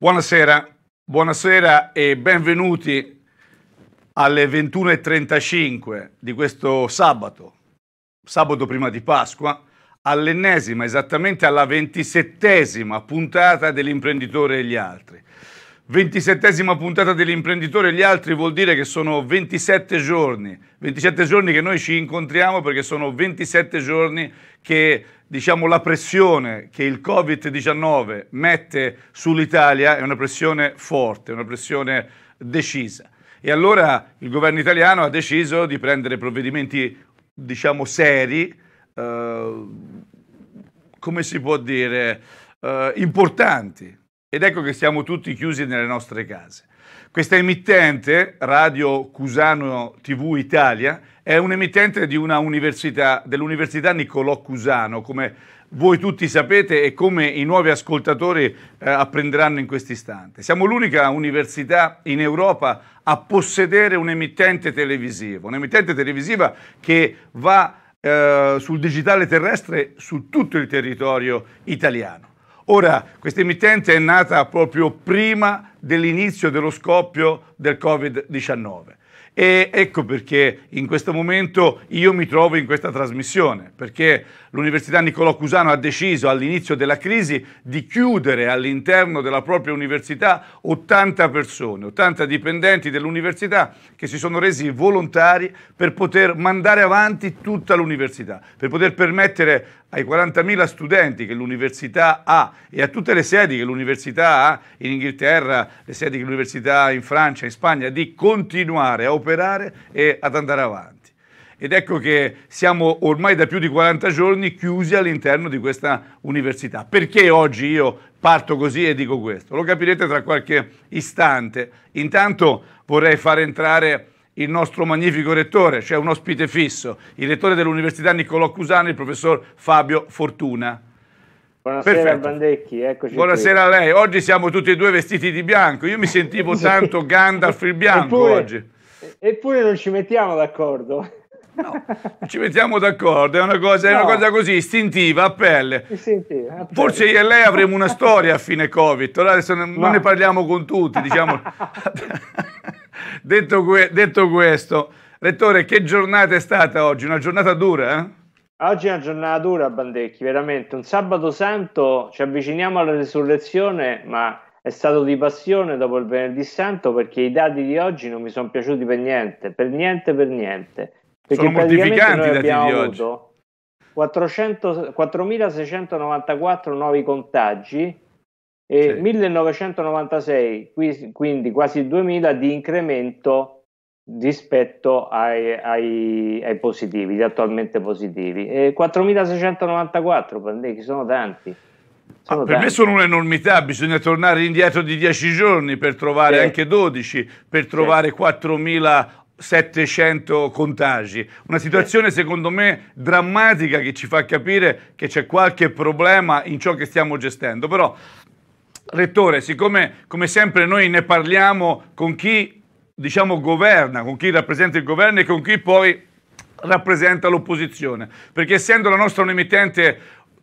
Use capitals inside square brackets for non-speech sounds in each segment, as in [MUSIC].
Buonasera, buonasera e benvenuti alle 21.35 di questo sabato, sabato prima di Pasqua, all'ennesima, esattamente alla ventisettesima puntata dell'imprenditore e gli altri. Ventisettesima puntata dell'imprenditore e gli altri vuol dire che sono 27 giorni, 27 giorni che noi ci incontriamo perché sono 27 giorni che diciamo, la pressione che il Covid-19 mette sull'Italia è una pressione forte, una pressione decisa. E allora il governo italiano ha deciso di prendere provvedimenti, diciamo, seri, eh, come si può dire, eh, importanti. Ed ecco che siamo tutti chiusi nelle nostre case. Questa emittente, Radio Cusano TV Italia, è un'emittente dell'Università Niccolò Cusano, come voi tutti sapete e come i nuovi ascoltatori eh, apprenderanno in questo istante. Siamo l'unica università in Europa a possedere un'emittente televisiva, un'emittente televisiva che va eh, sul digitale terrestre su tutto il territorio italiano. Ora, questa emittente è nata proprio prima dell'inizio dello scoppio del Covid-19. E ecco perché in questo momento io mi trovo in questa trasmissione, perché L'Università Niccolò Cusano ha deciso all'inizio della crisi di chiudere all'interno della propria università 80 persone, 80 dipendenti dell'università che si sono resi volontari per poter mandare avanti tutta l'università, per poter permettere ai 40.000 studenti che l'università ha e a tutte le sedi che l'università ha in Inghilterra, le sedi che l'università ha in Francia, in Spagna, di continuare a operare e ad andare avanti ed ecco che siamo ormai da più di 40 giorni chiusi all'interno di questa università. Perché oggi io parto così e dico questo? Lo capirete tra qualche istante. Intanto vorrei far entrare il nostro magnifico rettore, cioè un ospite fisso, il rettore dell'Università Niccolò Cusano, il professor Fabio Fortuna. Buonasera Perfetto. Bandecchi, eccoci Buonasera qui. a lei, oggi siamo tutti e due vestiti di bianco, io mi sentivo [LAUGHS] tanto Gandalf il bianco eppure, oggi. Eppure non ci mettiamo d'accordo. No, ci mettiamo d'accordo, è una cosa, è una cosa così istintiva, a pelle. Istintiva, Forse io e lei avremo una storia a fine Covid, allora adesso no. non ne parliamo con tutti, diciamo. detto, que- detto, questo, Rettore, che giornata è stata oggi? Una giornata dura, eh? Oggi è una giornata dura Bandecchi, veramente. Un sabato santo, ci avviciniamo alla risurrezione, ma è stato di passione dopo il venerdì santo perché i dati di oggi non mi sono piaciuti per niente, per niente, per niente. Perché sono mortificanti i dati di oggi. 400, 4.694 nuovi contagi e sì. 1996, quindi quasi 2.000 di incremento rispetto ai, ai, ai positivi, gli attualmente positivi. E 4.694, Pandecchi, sono tanti. Ah, sono ah, per tanti. me sono un'enormità, bisogna tornare indietro di 10 giorni per trovare sì. anche 12, per trovare sì. 4.000 700 contagi. Una situazione secondo me drammatica che ci fa capire che c'è qualche problema in ciò che stiamo gestendo. Però, Rettore, siccome come sempre noi ne parliamo con chi diciamo governa, con chi rappresenta il governo e con chi poi rappresenta l'opposizione, perché essendo la nostra un'emittente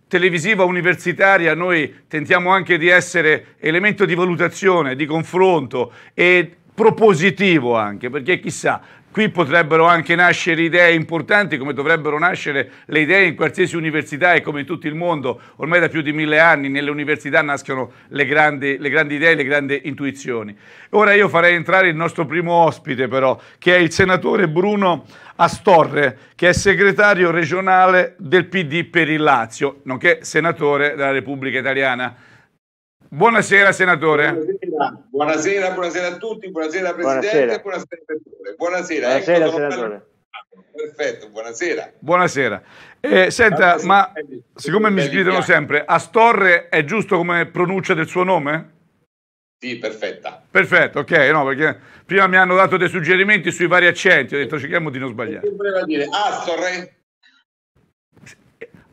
televisiva universitaria noi tentiamo anche di essere elemento di valutazione, di confronto e propositivo anche, perché chissà, qui potrebbero anche nascere idee importanti come dovrebbero nascere le idee in qualsiasi università e come in tutto il mondo, ormai da più di mille anni nelle università nascono le grandi, le grandi idee, le grandi intuizioni. Ora io farei entrare il nostro primo ospite però, che è il senatore Bruno Astorre, che è segretario regionale del PD per il Lazio, nonché senatore della Repubblica Italiana. Buonasera senatore. Buonasera, buonasera a tutti, buonasera Presidente, buonasera, buonasera senatore. Buonasera, ecco, buonasera ecco, senatore. Perfetto, buonasera. Buonasera. Eh, senta, buonasera. ma siccome mi sgridano sempre, Astorre è giusto come pronuncia del suo nome? Sì, perfetta. Perfetto, ok, no, perché prima mi hanno dato dei suggerimenti sui vari accenti, ho detto cerchiamo di non sbagliare. Voleva dire Astorre?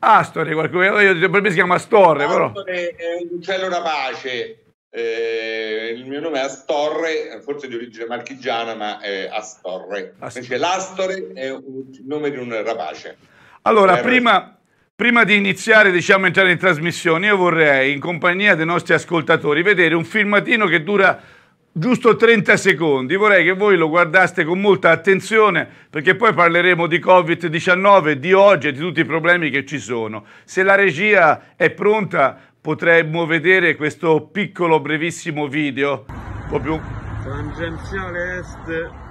Astore, qualcuno, io, per me si chiama Astorre. Astore però. è un uccello rapace. Eh, il mio nome è Astorre, forse di origine marchigiana, ma è Astorre. Astorre. l'Astore è il nome di un rapace. Allora, eh, prima, prima di iniziare, diciamo, entrare in trasmissione, io vorrei, in compagnia dei nostri ascoltatori, vedere un filmatino che dura giusto 30 secondi. Vorrei che voi lo guardaste con molta attenzione perché poi parleremo di Covid-19, di oggi e di tutti i problemi che ci sono. Se la regia è pronta potremmo vedere questo piccolo brevissimo video. Proprio... Tangenziale est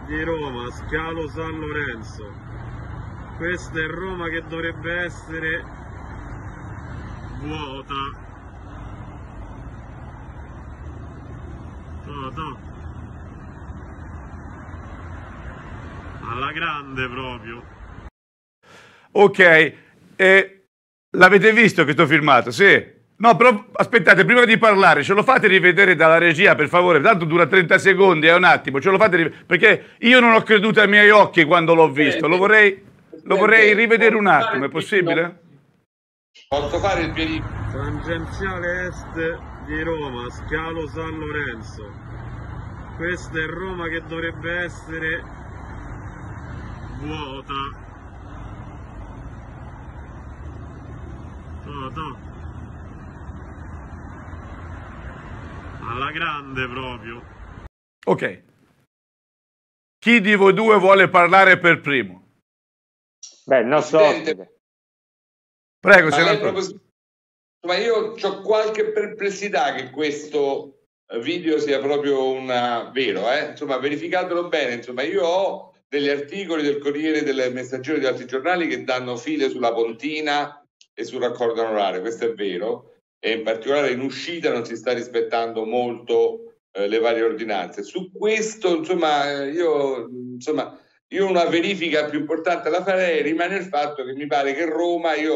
di Roma, Scalo San Lorenzo. Questa è Roma che dovrebbe essere vuota quota alla grande proprio ok eh, l'avete visto questo filmato sì No, però aspettate, prima di parlare, ce lo fate rivedere dalla regia, per favore, tanto dura 30 secondi, è eh, un attimo, ce lo fate rivedere, perché io non ho creduto ai miei occhi quando l'ho visto, lo vorrei, lo vorrei rivedere un attimo, è possibile? Posso fare il piedino? Tangenziale est di Roma, Scalo San Lorenzo questa è Roma che dovrebbe essere vuota Toto alla grande proprio ok chi di voi due vuole parlare per primo? Beh, non so prego, se la propos- ma io ho qualche perplessità che questo video sia proprio una, eh, vero, eh? insomma verificatelo bene, insomma io ho degli articoli del Corriere, del Messaggero e di altri giornali che danno file sulla Pontina e sul raccordo anulare, questo è vero, e in particolare in uscita non si sta rispettando molto eh, le varie ordinanze. Su questo, insomma, eh, io, insomma, io una verifica più importante la farei, rimane il fatto che mi pare che Roma, io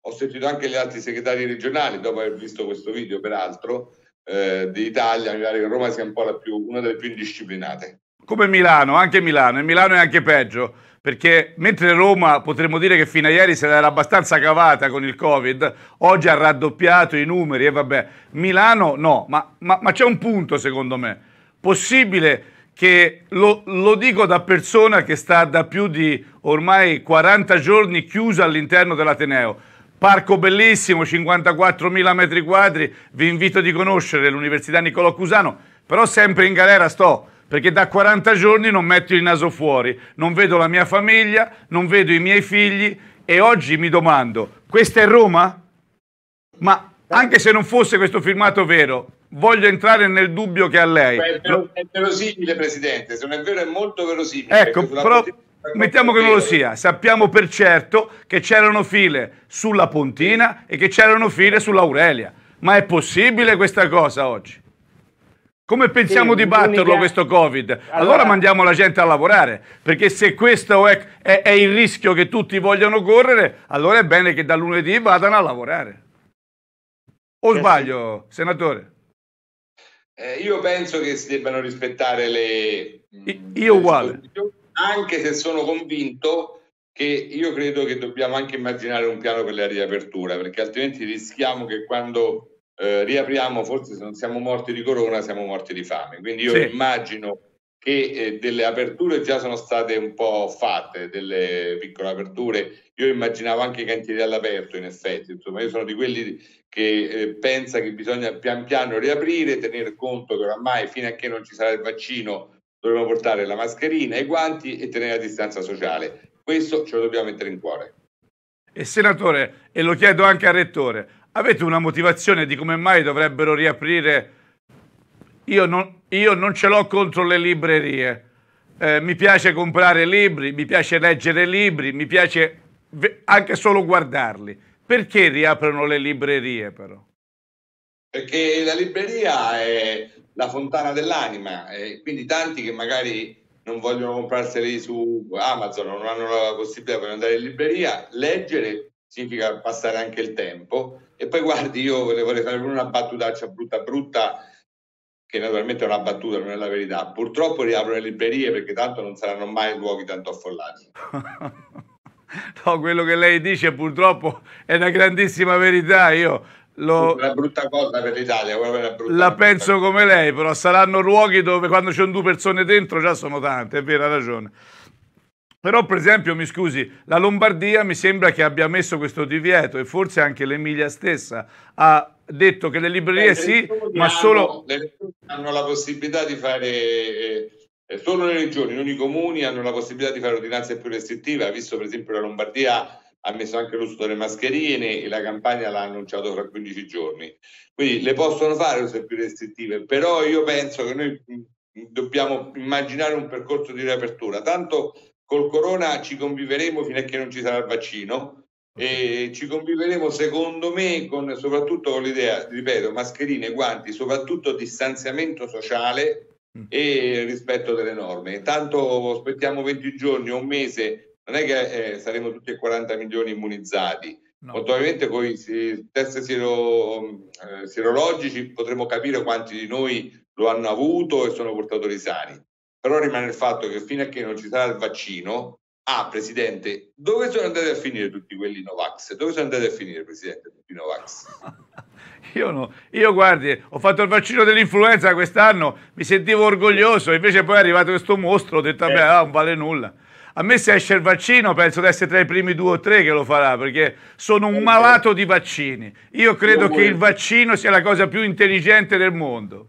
ho sentito anche gli altri segretari regionali, dopo aver visto questo video peraltro, eh, d'Italia, mi pare che Roma sia un po' più, una delle più indisciplinate. Come Milano, anche Milano, e Milano è anche peggio, perché mentre Roma potremmo dire che fino a ieri se l'era abbastanza cavata con il Covid, oggi ha raddoppiato i numeri e vabbè, Milano no, ma, ma, ma c'è un punto secondo me, possibile che lo, lo, dico da persona che sta da più di ormai 40 giorni chiusa all'interno dell'Ateneo. Parco bellissimo, 54.000 metri quadri, vi invito di conoscere l'Università Niccolò Cusano, però sempre in galera sto, perché da 40 giorni non metto il naso fuori, non vedo la mia famiglia, non vedo i miei figli e oggi mi domando, questa è Roma? Ma anche se non fosse questo filmato vero, voglio entrare nel dubbio che ha lei. Beh, è verosimile, Presidente, se non è vero è molto verosimile. Ecco, ecco però... Parte Mettiamo che non lo sia, sappiamo per certo che c'erano file sulla Pontina e che c'erano file sull'Aurelia. Ma è possibile questa cosa oggi? Come pensiamo sì, di batterlo l'unica... questo Covid? Allora... allora, mandiamo la gente a lavorare, perché se questo è, è, è, il rischio che tutti vogliono correre, allora è bene che da lunedì vadano a lavorare. O sbaglio, sì. senatore? Eh, io penso che si debbano rispettare le... I, io le uguale. Soluzioni anche se sono convinto che io credo che dobbiamo anche immaginare un piano per la riapertura, perché altrimenti rischiamo che quando eh, riapriamo, forse se non siamo morti di corona, siamo morti di fame. Quindi io sì. immagino che eh, delle aperture già sono state un po' fatte, delle piccole aperture. Io immaginavo anche i cantieri all'aperto, in effetti. Insomma, io sono di quelli che eh, pensa che bisogna pian piano riaprire, tenere conto che oramai, fino a che non ci sarà il vaccino, dobbiamo portare la mascherina, i guanti e tenere la distanza sociale. Questo ce lo dobbiamo mettere in cuore. E senatore, e lo chiedo anche al rettore, avete una motivazione di come mai dovrebbero riaprire? Io non, io non ce l'ho contro le librerie. Eh, mi piace comprare libri, mi piace leggere libri, mi piace anche solo guardarli. Perché riaprono le librerie però? Perché la libreria è la fontana dell'anima, eh, quindi tanti che magari non vogliono comprarseli su Amazon, non hanno la possibilità di andare in libreria, leggere significa passare anche il tempo. E poi guardi, io vorrei fare una battutaccia brutta brutta, che naturalmente è una battuta, non è la verità. Purtroppo riaprono le librerie perché tanto non saranno mai luoghi tanto affollati. [LAUGHS] no, quello che lei dice purtroppo è una grandissima verità. Io lo... Una brutta cosa per l'Italia. La penso cosa. come lei, però saranno luoghi dove quando c'è due persone dentro già sono tante, è vera ragione. Però, per esempio, mi scusi, la Lombardia mi sembra che abbia messo questo divieto e forse anche l'Emilia stessa ha detto che le librerie eh, sì, ma hanno, solo... Le hanno la possibilità di fare... Eh, eh solo le regioni, non i comuni hanno la possibilità di fare ordinanze più restrittive, ha visto per esempio la Lombardia ha messo anche l'uso delle mascherine e la campagna l'ha annunciato fra 15 giorni. Quindi le possono fare cose più restrittive, però io penso che noi mm, dobbiamo immaginare un percorso di riapertura. Tanto col corona ci conviveremo fino a che non ci sarà il vaccino e ci conviveremo secondo me con, soprattutto con l'idea, ripeto, mascherine, guanti, soprattutto distanziamento sociale mm. e rispetto delle norme. Tanto aspettiamo 20 giorni o un mese non è che eh, saremo tutti e 40 milioni immunizzati. No. Molto con i test sero, eh, serologici potremo capire quanti di noi lo hanno avuto e sono portatori sani. Però rimane il fatto che fino a che non ci sarà il vaccino, ah Presidente, dove sono andati a finire tutti quelli Novax? Dove sono andati a finire Presidente tutti i Novax? [LAUGHS] Io no, io guardi, ho fatto il vaccino dell'influenza quest'anno, mi sentivo orgoglioso, invece poi è arrivato questo mostro, ho detto vabbè, eh. ah, non vale nulla. A me se esce il vaccino penso di essere tra i primi due o tre che lo farà, perché sono un malato di vaccini. Io credo che il vaccino sia la cosa più intelligente del mondo.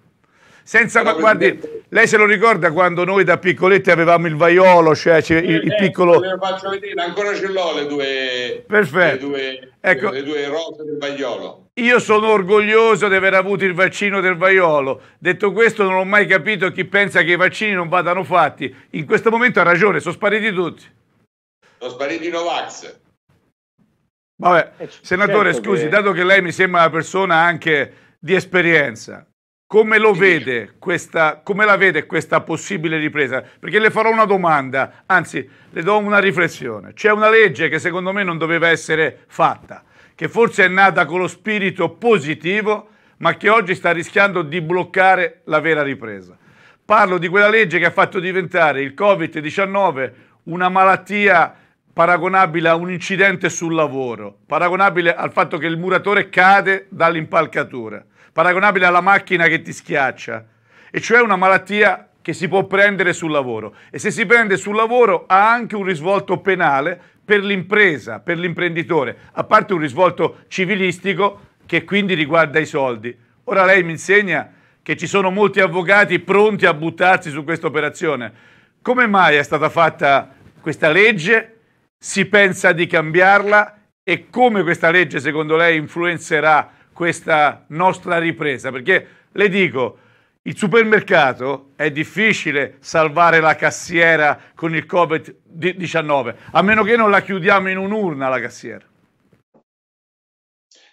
Senza, guardi, lei se lo ricorda quando noi da piccoletti avevamo il vaiolo, cioè il, il eh, piccolo... Le eh, faccio vedere, ancora ce l'ho le due... Perfetto. Le due, ecco. le due rose del vaiolo. Io sono orgoglioso di aver avuto il vaccino del vaiolo. Detto questo, non ho mai capito chi pensa che i vaccini non vadano fatti. In questo momento ha ragione, sono spariti tutti. Sono spariti i Novax. Vabbè, eh, senatore, certo scusi, che... dato che lei mi sembra una persona anche di esperienza, come lo vede questa, come la vede questa possibile ripresa? Perché le farò una domanda, anzi, le do una riflessione. C'è una legge che secondo me non doveva essere fatta che forse è nata con lo spirito positivo, ma che oggi sta rischiando di bloccare la vera ripresa. Parlo di quella legge che ha fatto diventare il Covid-19 una malattia paragonabile a un incidente sul lavoro, paragonabile al fatto che il muratore cade dall'impalcatura, paragonabile alla macchina che ti schiaccia, e cioè una malattia che si può prendere sul lavoro e se si prende sul lavoro ha anche un risvolto penale per l'impresa, per l'imprenditore, a parte un risvolto civilistico che quindi riguarda i soldi. Ora lei mi insegna che ci sono molti avvocati pronti a buttarsi su questa operazione. Come mai è stata fatta questa legge? Si pensa di cambiarla e come questa legge secondo lei influenzerà questa nostra ripresa? Perché le dico, il supermercato è difficile salvare la cassiera con il Covid-19, a meno che non la chiudiamo in un'urna la cassiera.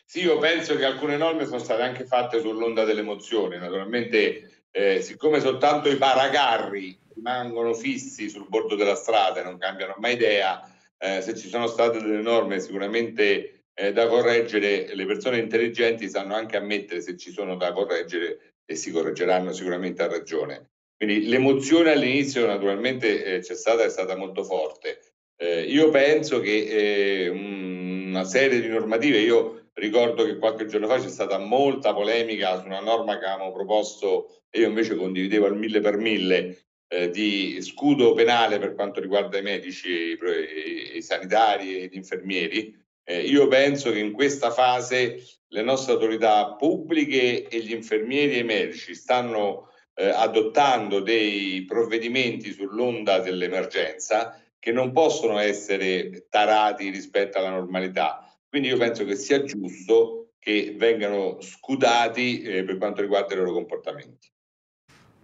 Sì, io penso che alcune norme sono state anche fatte sull'onda dell'emozione. Naturalmente, eh, siccome soltanto i paragarri rimangono fissi sul bordo della strada e non cambiano mai idea, eh, se ci sono state delle norme sicuramente eh, da correggere, le persone intelligenti sanno anche ammettere se ci sono da correggere e si correggeranno sicuramente a ragione. Quindi l'emozione all'inizio naturalmente eh, c'è stata, è stata molto forte. Eh, io penso che eh, una serie di normative, io ricordo che qualche giorno fa c'è stata molta polemica su una norma che avevamo proposto e io invece condividevo al mille per mille eh, di scudo penale per quanto riguarda i medici, i, i sanitari e gli infermieri. Eh, io penso che in questa fase le nostre autorità pubbliche e gli infermieri e i medici stanno eh, adottando dei provvedimenti sull'onda dell'emergenza che non possono essere tarati rispetto alla normalità. Quindi io penso che sia giusto che vengano scudati eh, per quanto riguarda i loro comportamenti.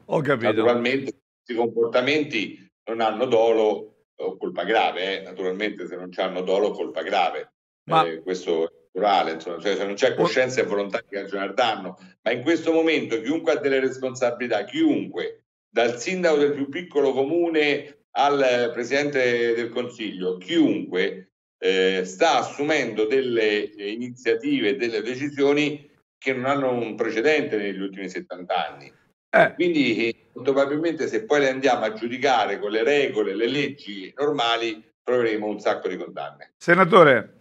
Ho capito. Naturalmente questi comportamenti non hanno dolo o colpa grave, eh? naturalmente se non hanno dolo colpa grave. Ma... Eh, questo è naturale, insomma, cioè, se non c'è eh, coscienza e volontà di ragionare danno, ma in questo momento chiunque ha delle responsabilità, chiunque, dal sindaco del più piccolo comune al eh, presidente del consiglio, chiunque eh, sta assumendo delle eh, iniziative, delle decisioni che non hanno un precedente negli ultimi 70 anni. Eh. Quindi probabilmente se poi le andiamo a giudicare con le regole, le leggi normali, troveremo un sacco di condanne. Senatore,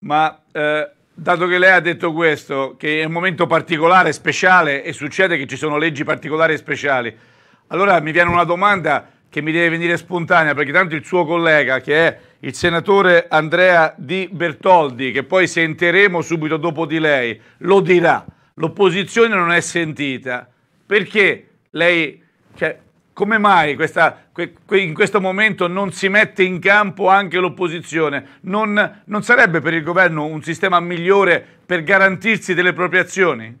ma eh, dato che lei ha detto questo, che è un momento particolare, speciale, e succede che ci sono leggi particolari e speciali, allora mi viene una domanda che mi deve venire spontanea, perché tanto il suo collega, che è il senatore Andrea Di Bertoldi, che poi sentiremo subito dopo di lei, lo dirà. L'opposizione non è sentita. Perché lei... Cioè, come mai questa, que, que, in questo momento non si mette in campo anche l'opposizione? Non, non sarebbe per il governo un sistema migliore per garantirsi delle proprie azioni?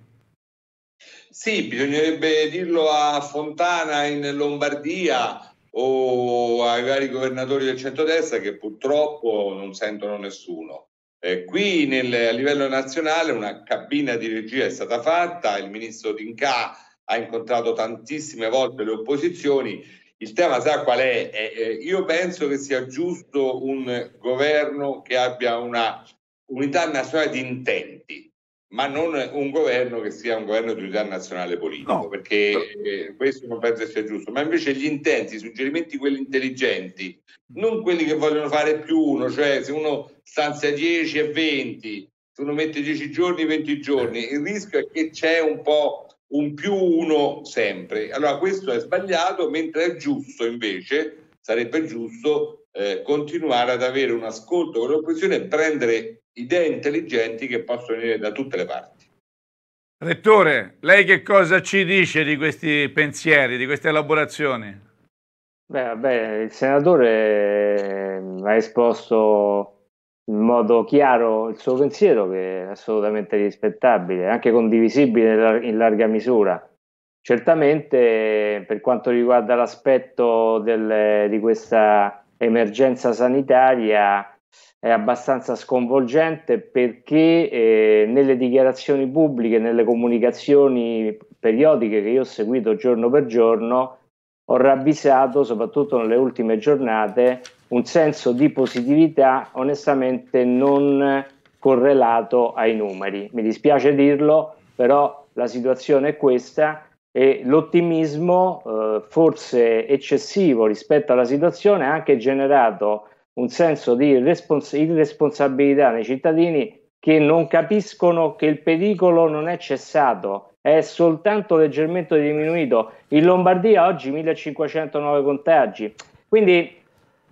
Sì, bisognerebbe dirlo a Fontana in Lombardia o ai vari governatori del centrodestra che purtroppo non sentono nessuno. Eh, qui nel, a livello nazionale una cabina di regia è stata fatta, il ministro D'Inca ha incontrato tantissime volte le opposizioni. Il tema sa qual è? Eh, io penso che sia giusto un governo che abbia una unità nazionale di intenti, ma non un governo che sia un governo di unità nazionale politico, no. perché eh, questo non penso sia giusto, ma invece gli intenti, i suggerimenti, quelli intelligenti, non quelli che vogliono fare più uno, cioè se uno stanzia 10 e 20, se uno mette 10 giorni, 20 giorni, il rischio è che c'è un po' un più uno sempre. Allora questo è sbagliato, mentre è giusto invece, sarebbe giusto eh, continuare ad avere un ascolto con l'opposizione e prendere idee intelligenti che possono venire da tutte le parti. Rettore, lei che cosa ci dice di questi pensieri, di queste elaborazioni? Beh, vabbè, il senatore eh, ha esposto in modo chiaro il suo pensiero, che è assolutamente rispettabile, anche condivisibile in larga misura. Certamente per quanto riguarda l'aspetto del, di questa emergenza sanitaria è abbastanza sconvolgente perché eh, nelle dichiarazioni pubbliche, nelle comunicazioni periodiche che io ho seguito giorno per giorno, ho ravvisato, soprattutto nelle ultime giornate, un senso di positività onestamente non correlato ai numeri. Mi dispiace dirlo, però la situazione è questa e l'ottimismo eh, forse eccessivo rispetto alla situazione ha anche generato un senso di respons- irresponsabilità nei cittadini che non capiscono che il pericolo non è cessato, è soltanto leggermente diminuito. In Lombardia oggi 1509 contagi. Quindi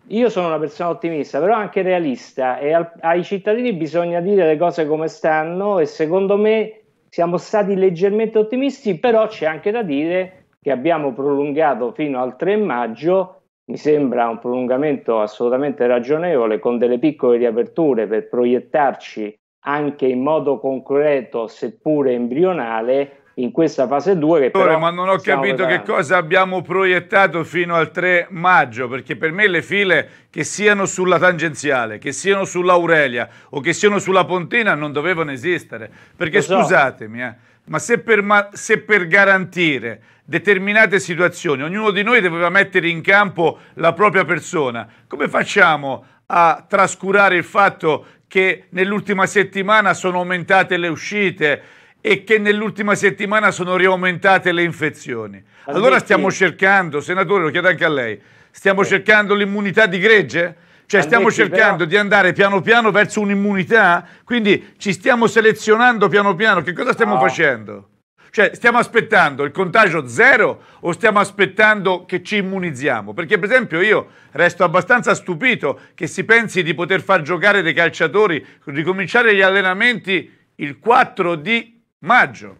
io sono una persona ottimista, però anche realista e al, ai cittadini bisogna dire le cose come stanno e secondo me siamo stati leggermente ottimisti, però c'è anche da dire che abbiamo prolungato fino al 3 maggio, mi sembra un prolungamento assolutamente ragionevole con delle piccole riaperture per proiettarci anche in modo concreto, seppure embrionale, in questa fase 2. Che però ma non ho capito vedendo. che cosa abbiamo proiettato fino al 3 maggio, perché per me le file che siano sulla tangenziale, che siano sull'Aurelia o che siano sulla Pontina non dovevano esistere. Perché so. scusatemi, eh, ma, se per, ma se per garantire determinate situazioni ognuno di noi doveva mettere in campo la propria persona, come facciamo a trascurare il fatto che nell'ultima settimana sono aumentate le uscite? e che nell'ultima settimana sono riaumentate le infezioni. Allora stiamo cercando, senatore, lo chiedo anche a lei, stiamo eh. cercando l'immunità di gregge? Cioè stiamo cercando di andare piano piano verso un'immunità? Quindi ci stiamo selezionando piano piano, che cosa stiamo no. facendo? Cioè stiamo aspettando il contagio zero o stiamo aspettando che ci immunizziamo? Perché per esempio io resto abbastanza stupito che si pensi di poter far giocare dei calciatori, ricominciare gli allenamenti il 4 di maggio.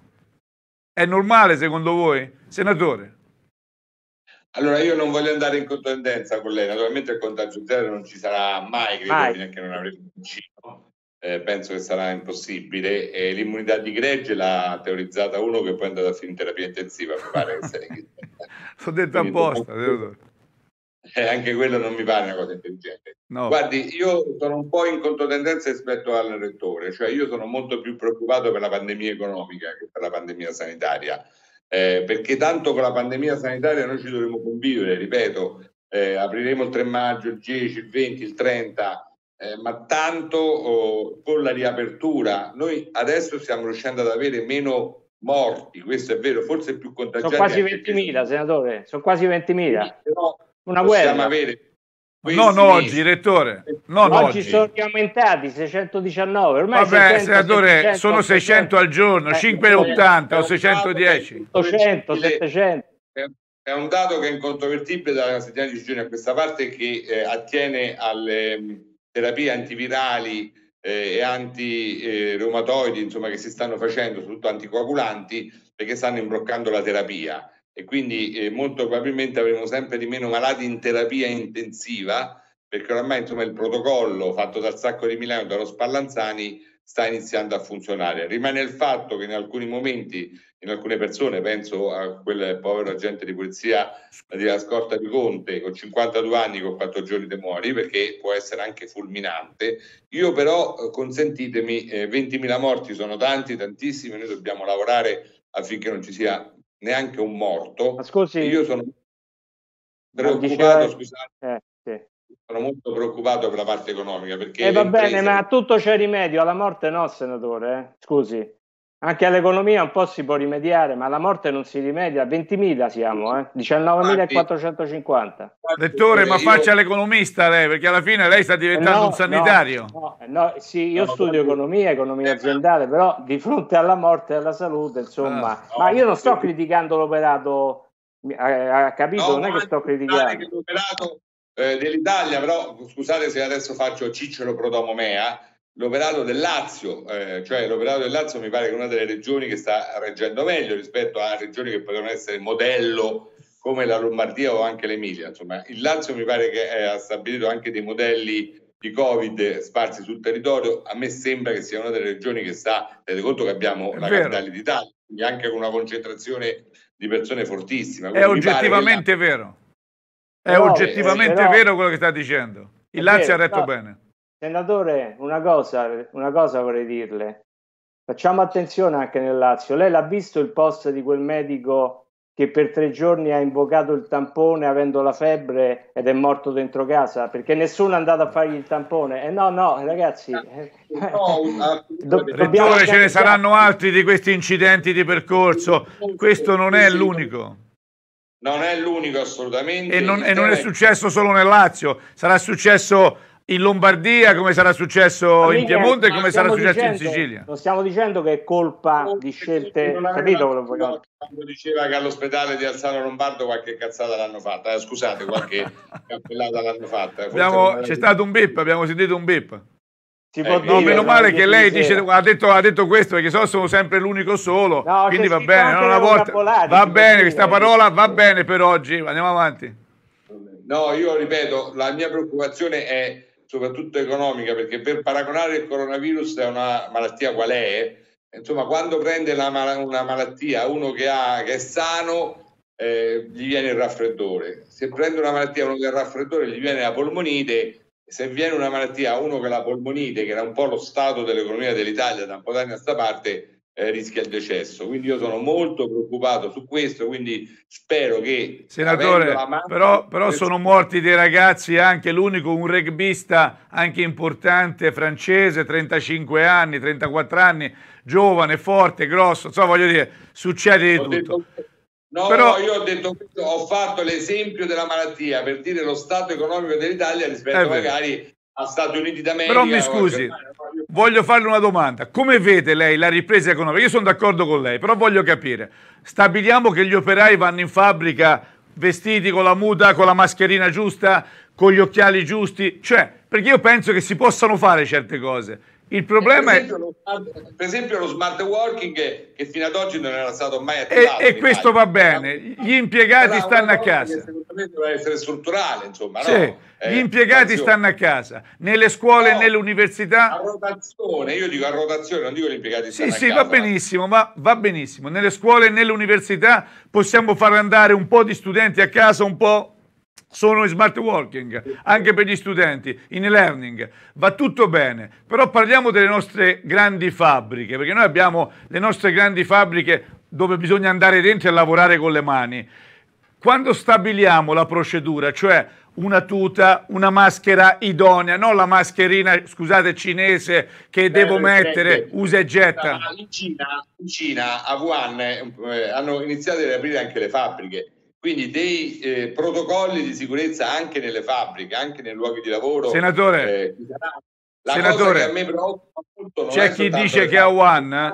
È normale secondo voi, senatore? Allora io non voglio andare in contendenza con lei, naturalmente il contagio zero non ci sarà mai, credo, mai. neanche non avremo vicino, eh, penso che sarà impossibile. E l'immunità di gregge l'ha teorizzata uno che poi è andato a finire in terapia intensiva, mi pare che [LAUGHS] detto apposta, Teodoro eh, [LAUGHS] anche quello non mi pare una cosa intelligente. No. Guardi, io sono un po' in controtendenza rispetto al rettore, cioè io sono molto più preoccupato per la pandemia economica che per la pandemia sanitaria, eh, perché tanto con la pandemia sanitaria noi ci dovremo convivere, ripeto, eh, apriremo il 3 maggio, il 10, il 20, il 30. Eh, ma tanto oh, con la riapertura noi adesso stiamo riuscendo ad avere meno morti, questo è vero, forse più contagiati. Sono quasi 20.000, senatore, sono quasi 20.000. Però una guerra. Eh, no, oggi, direttore. No, oggi, oggi, sono aumentati 619. Ormai Vabbè, 600, senatore, 700, sono 600 800. al giorno, eh, 580 eh, o 610. 800, 700. È un dato che è incontrovertibile dalla settimana di giugno a questa parte che eh, attiene alle mm, terapie antivirali eh, e antireumatoidi, eh, insomma, che si stanno facendo, soprattutto anticoagulanti, perché stanno imbroccando la terapia e quindi mm. eh, molto probabilmente avremo sempre di meno malati in terapia intensiva perché oramai insomma, il protocollo fatto dal Sacco di Milano e dallo Spallanzani sta iniziando a funzionare. Rimane il fatto che in alcuni momenti, in alcune persone, penso a quel povero agente di polizia della scorta di Conte con 52 anni con 4 giorni di muori, perché può essere anche fulminante. Io però, eh, consentitemi, 20.000 eh, morti sono tanti, tantissimi, noi dobbiamo lavorare affinché non ci sia neanche un morto. Ma scusi, io sono preoccupato, scusate, eh, sì. sono molto preoccupato per la parte economica. E eh, va bene, ma a tutto c'è rimedio, alla morte no, senatore, eh? scusi. Anche all'economia un po' si può rimediare, ma alla morte non si rimedia. 20.000 siamo, eh? 19.450. Rettore, ma faccia l'economista lei, perché alla fine lei sta diventando no, un sanitario. No, no, sì, io studio economia, economia eh, aziendale, però di fronte alla morte e alla salute, insomma. Ah, ma io non sto criticando l'operato, ha capito? non è che sto criticando. l'operato eh, dell'Italia, però scusate se adesso faccio Cicero Prodomomea, l'operato del Lazio, eh, cioè l'operato del Lazio mi pare che è una delle regioni che sta reggendo meglio rispetto a regioni che potevano essere modello come la Lombardia o anche l'Emilia. Insomma, il Lazio mi pare che eh, ha stabilito anche dei modelli di Covid sparsi sul territorio. A me sembra che sia una delle regioni che sta, tenete conto che abbiamo è la vero. capitale d'Italia, quindi anche con una concentrazione di persone fortissima. È oggettivamente la... vero. È però, eh, oggettivamente però... Eh, vero quello che sta dicendo. Il Lazio ha detto no. bene Senatore, una cosa, una cosa vorrei dirle. Facciamo attenzione anche nel Lazio. Lei l'ha visto il post di quel medico che per tre giorni ha invocato il tampone avendo la febbre ed è morto dentro casa perché nessuno è andato a fargli il tampone. eh no, no, ragazzi, no, eh, eh, do- Rettore, ce ne saranno altri di questi incidenti di percorso. Questo non è l'unico. Non è l'unico assolutamente. E non, e non è successo solo nel Lazio, sarà successo in Lombardia, come sarà successo Amiche, in Piemonte e come sarà successo dicendo, in Sicilia. Non stiamo dicendo che è colpa di scelte, capito quello voglio Quando diceva che all'ospedale di Alzano Lombardo qualche cazzata l'hanno fatta, eh, scusate, qualche [LAUGHS] cappellata l'hanno fatta. Abbiamo, c'è stato un bip, abbiamo sentito un bip. Eh, no, dire, meno male che lei dice, ha, detto, ha, detto, questo perché so sono sempre l'unico solo. No, quindi va bene, non una volta, va bene, dire, questa parola va bene per oggi. Andiamo avanti. No, io ripeto, la mia preoccupazione è soprattutto economica, perché per paragonare il coronavirus a una malattia qual è, insomma, quando prende mal- una malattia uno che, ha, che è sano, eh, gli viene il raffreddore. Se prende una malattia uno che ha il raffreddore, gli viene la polmonite. Se viene una malattia uno che ha la polmonite, che era un po' lo stato dell'economia dell'Italia da un po' d'anni a sta parte, eh, rischia il decesso. Quindi io sono molto preoccupato su questo, quindi spero che... Senatore, mano, però, però questo... sono morti dei ragazzi, anche l'unico, un rugbista anche importante francese, 35 anni, 34 anni, giovane, forte, grosso, insomma voglio dire, succede di ho tutto. Detto... No, Però... io ho detto questo, ho fatto l'esempio della malattia per dire lo stato economico dell'Italia rispetto eh magari a Stati Uniti d'America. Però mi scusi, voglio farle una domanda. Come vede lei la ripresa economica? Io sono d'accordo con lei, però voglio capire. Stabiliamo che gli operai vanno in fabbrica vestiti con la muda, con la mascherina giusta, con gli occhiali giusti, cioè, perché io penso che si possano fare certe cose. Il problema per esempio, è... Lo, per esempio lo smart working che fino ad oggi non era stato mai attivato. E, e questo va bene, gli impiegati stanno a casa. Secondo me deve essere strutturale, insomma. Sì, no? Gli eh, impiegati stanno a casa, nelle scuole, no, università. A rotazione, io dico a rotazione, non dico gli impiegati stanno sì, a sì, casa. Eh. Sì, va benissimo, ma va benissimo. Nelle scuole e nell'università possiamo far andare un po' di studenti a casa, un po' sono in smart working, anche per gli studenti, in e-learning, va tutto bene, però parliamo delle nostre grandi fabbriche, perché noi abbiamo le nostre grandi fabbriche dove bisogna andare dentro e lavorare con le mani. Quando stabiliamo la procedura, cioè una tuta, una maschera idonea, non la mascherina, scusate, cinese che Beh, devo mettere, usa e getta. Ah, in Cina, in Cina a Wuhan, eh, hanno iniziato ad aprire anche le fabbriche quindi dei eh, protocolli di sicurezza anche nelle fabbriche, anche nei luoghi di lavoro. Senatore, eh, la senatore a me preoccupa appunto c'è chi dice che a One... Eh?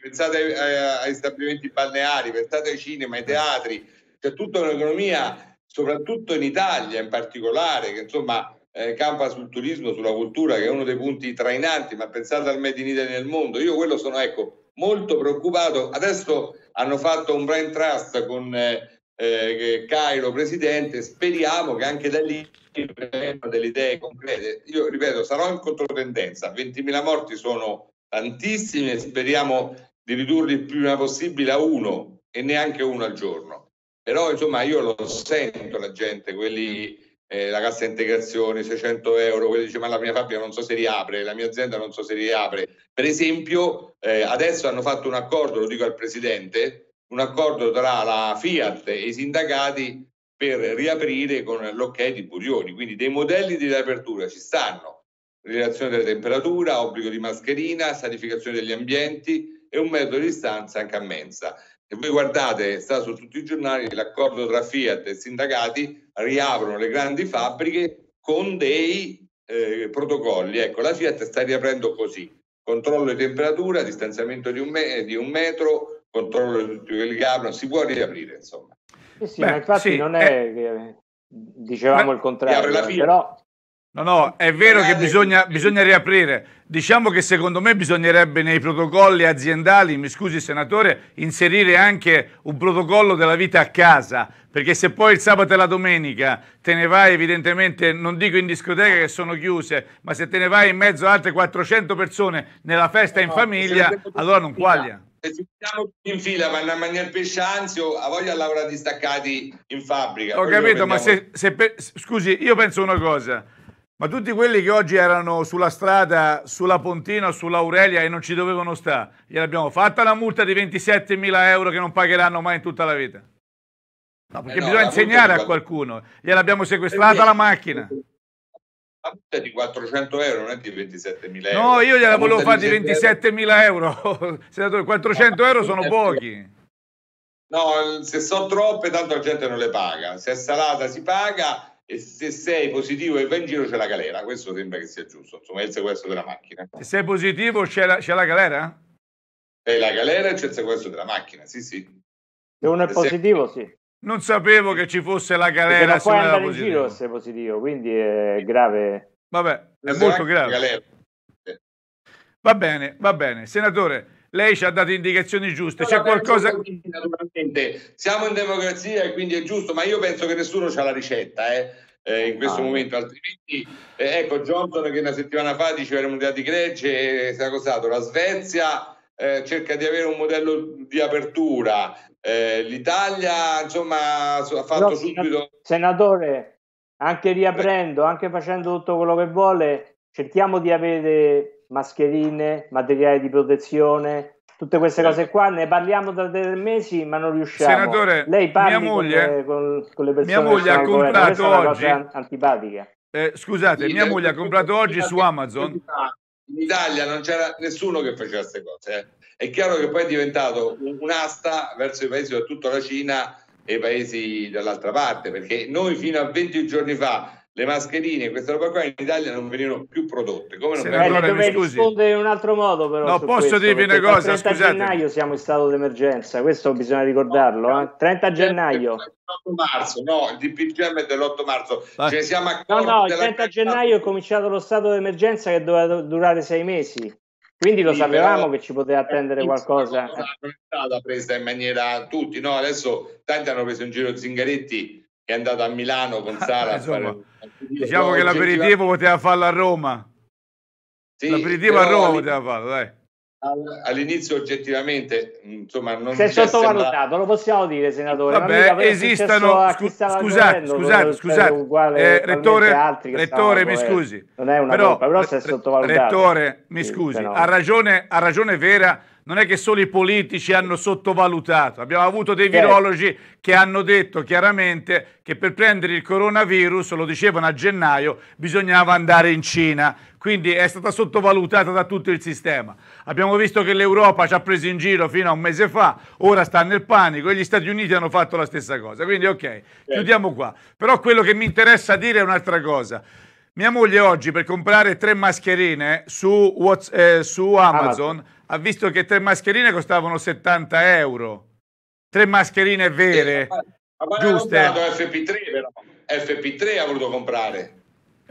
Pensate ai, stabilimenti balneari, pensate ai cinema, ai teatri, c'è tutta un'economia, soprattutto in Italia in particolare, che insomma eh, campa sul turismo, sulla cultura, che è uno dei punti trainanti, ma pensate al Made in Italy nel mondo. Io quello sono ecco, molto preoccupato. Adesso hanno fatto un brand trust con eh, eh, Cairo presidente, speriamo che anche da lì vengano delle idee concrete. Io ripeto, sarò in controtendenza, 20.000 morti sono tantissime, speriamo di ridurli il prima possibile a uno e neanche uno al giorno. Però insomma io lo sento la gente, quelli, eh, la cassa integrazione, 600 euro, quelli dice ma la mia fabbrica non so se riapre, la mia azienda non so se riapre. Per esempio eh, adesso hanno fatto un accordo, lo dico al Presidente, un accordo tra la Fiat e i sindacati per riaprire con l'ok di Burioni. Quindi dei modelli di riapertura ci stanno, relazione della temperatura, obbligo di mascherina, sanificazione degli ambienti e un metro di distanza anche a mensa. Se voi guardate, sta su tutti i giornali, l'accordo tra Fiat e sindacati riaprono le grandi fabbriche con dei eh, protocolli. Ecco, la Fiat sta riaprendo così, controllo di temperatura, distanziamento di un, me- di un metro, controllo di tutti quelli che aprono, si può riaprire, insomma. Eh sì, Beh, ma infatti sì, non eh. è eh, che dicevamo il contrario, eh, però... No, no, è vero che bisogna, bisogna, riaprire. Diciamo che secondo me bisognerebbe nei protocolli aziendali, mi scusi senatore, inserire anche un protocollo della vita a casa, perché se poi il sabato e la domenica te ne vai evidentemente, non dico in discoteca che sono chiuse, ma se te ne vai in mezzo a altre 400 persone nella festa in famiglia, allora non quaglia se siamo in fila vanno a mangiare pesce anzio ha voglia di lavorare distaccati in fabbrica ho capito ma se, se per, scusi io penso una cosa ma tutti quelli che oggi erano sulla strada, sulla Pontina, sull'Aurelia e non ci dovevano stare, gliel'abbiamo fatta la multa di 27 mila euro che non pagheranno mai in tutta la vita. No, perché eh no, bisogna insegnare a qualcuno. Gliel'abbiamo sequestrata eh la macchina. La multa è di 400 euro, non è di 27 mila euro. No, io gliela volevo fare di 27 mila euro. Senatore, [LAUGHS] 400 euro sono pochi. No, se sono troppe, tanto la gente non le paga. Se è salata si paga e se sei positivo e vai in giro c'è la galera. Questo sembra che sia giusto. Insomma, è il sequestro della macchina. Se sei positivo c'è la, c'è la galera? È la galera e c'è il sequestro della macchina, sì, sì. Se uno è positivo, sei... sì. Non sapevo che ci fosse la galera. Perché non puoi andare in giro se positivo, quindi è grave. Vabbè, è esatto, molto grave. Va bene, va bene. Senatore, lei ci ha dato indicazioni giuste. C'è qualcosa... Naturalmente, siamo in democrazia e quindi è giusto, ma io penso che nessuno ha la ricetta, eh. Eh, in questo ah. momento, altrimenti eh, ecco Johnson che una settimana fa diceva era un mondiale di gregge, eh, si è accostato la Svezia eh, cerca di avere un modello di apertura, eh, L'Italia, insomma, ha fatto Però, subito... Senatore, anche riaprendo, anche facendo tutto quello che vuole, cerchiamo di avere mascherine, materiali di protezione, tutte queste cose qua ne parliamo da tre mesi ma non riusciamo senatore lei parla con, le, con, con le persone mia moglie ha comprato oggi antipatica eh, scusate sì, mia eh, moglie ha eh, comprato eh, oggi su Amazon in Italia non c'era nessuno che faceva queste cose eh. È chiaro che poi è diventato un'asta verso i paesi, soprattutto la Cina e i paesi dall'altra parte, perché noi fino a 20 giorni fa le mascherine, e questa roba qua in Italia non venivano più prodotte. Come non venivano? Allora, scusi. rispondere in un altro modo, però. No, posso questo, dirvi una cosa? 30 scusate. gennaio siamo in stato d'emergenza, questo bisogna ricordarlo. eh. 30 eh, gennaio. Eh, marzo, no, il DPGM è dell'8 marzo. Ah. siamo No, no, il 30 gennaio è cominciato lo stato d'emergenza che doveva durare sei mesi. Quindi lo sapevamo che ci poteva eh, attendere qualcosa. Non è stata presa in maniera tutti, no? Adesso tanti hanno preso in giro Zingaretti che è andato a Milano con [LAUGHS] Sara. Insomma, fare... Diciamo no, che l'aperitivo poteva farlo a Roma. Sì, l'aperitivo però... a Roma poteva farlo, dai all'inizio oggettivamente mm, insomma non si è sottovalutato sembra... lo possiamo dire senatore Vabbè, esistano scu- scusate scusate scusate uguale, eh, rettore, rettore mi eh, scusi non è una però, colpa, però re- rettore mi sì, scusi ha ragione ha ragione vera non è che solo i politici hanno sottovalutato, abbiamo avuto dei certo. virologi che hanno detto chiaramente che per prendere il coronavirus, lo dicevano a gennaio, bisognava andare in Cina, quindi è stata sottovalutata da tutto il sistema. Abbiamo visto che l'Europa ci ha preso in giro fino a un mese fa, ora sta nel panico e gli Stati Uniti hanno fatto la stessa cosa, quindi ok, certo. chiudiamo qua. Però quello che mi interessa dire è un'altra cosa. Mia moglie oggi per comprare tre mascherine su, eh, su Amazon. Amazon ha visto che tre mascherine costavano 70 euro. Tre mascherine vere. Eh, ma, ma giuste. FP3, però. FP3 ha voluto comprare.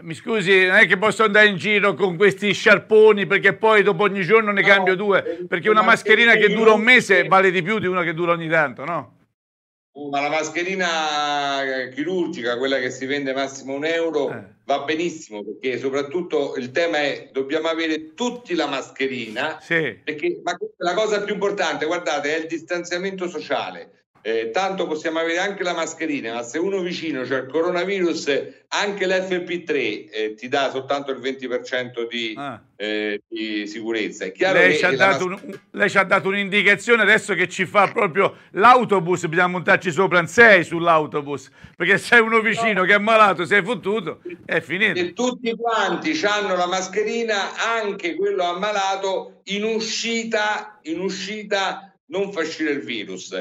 Mi scusi, non è che posso andare in giro con questi sciarponi perché poi dopo ogni giorno ne no, cambio due, perché una mascherina che dura un mese vale di più di una che dura ogni tanto, no? Ma la mascherina eh, chirurgica, quella che si vende massimo un euro, eh. va benissimo perché soprattutto il tema è dobbiamo avere tutti la mascherina, sì. perché, ma la cosa più importante, guardate, è il distanziamento sociale. Eh, tanto possiamo avere anche la mascherina, ma se uno vicino c'è cioè il coronavirus, anche l'FP3 eh, ti dà soltanto il 20% di, ah. eh, di sicurezza. Lei ci, masch- un, lei, ci ha dato un'indicazione adesso che ci fa proprio l'autobus, bisogna montarci sopra un 6 sull'autobus, perché se uno vicino no. che è malato, si è fottuto, è finito. Se tutti quanti hanno la mascherina, anche quello ammalato, in uscita, in uscita non fa uscire il virus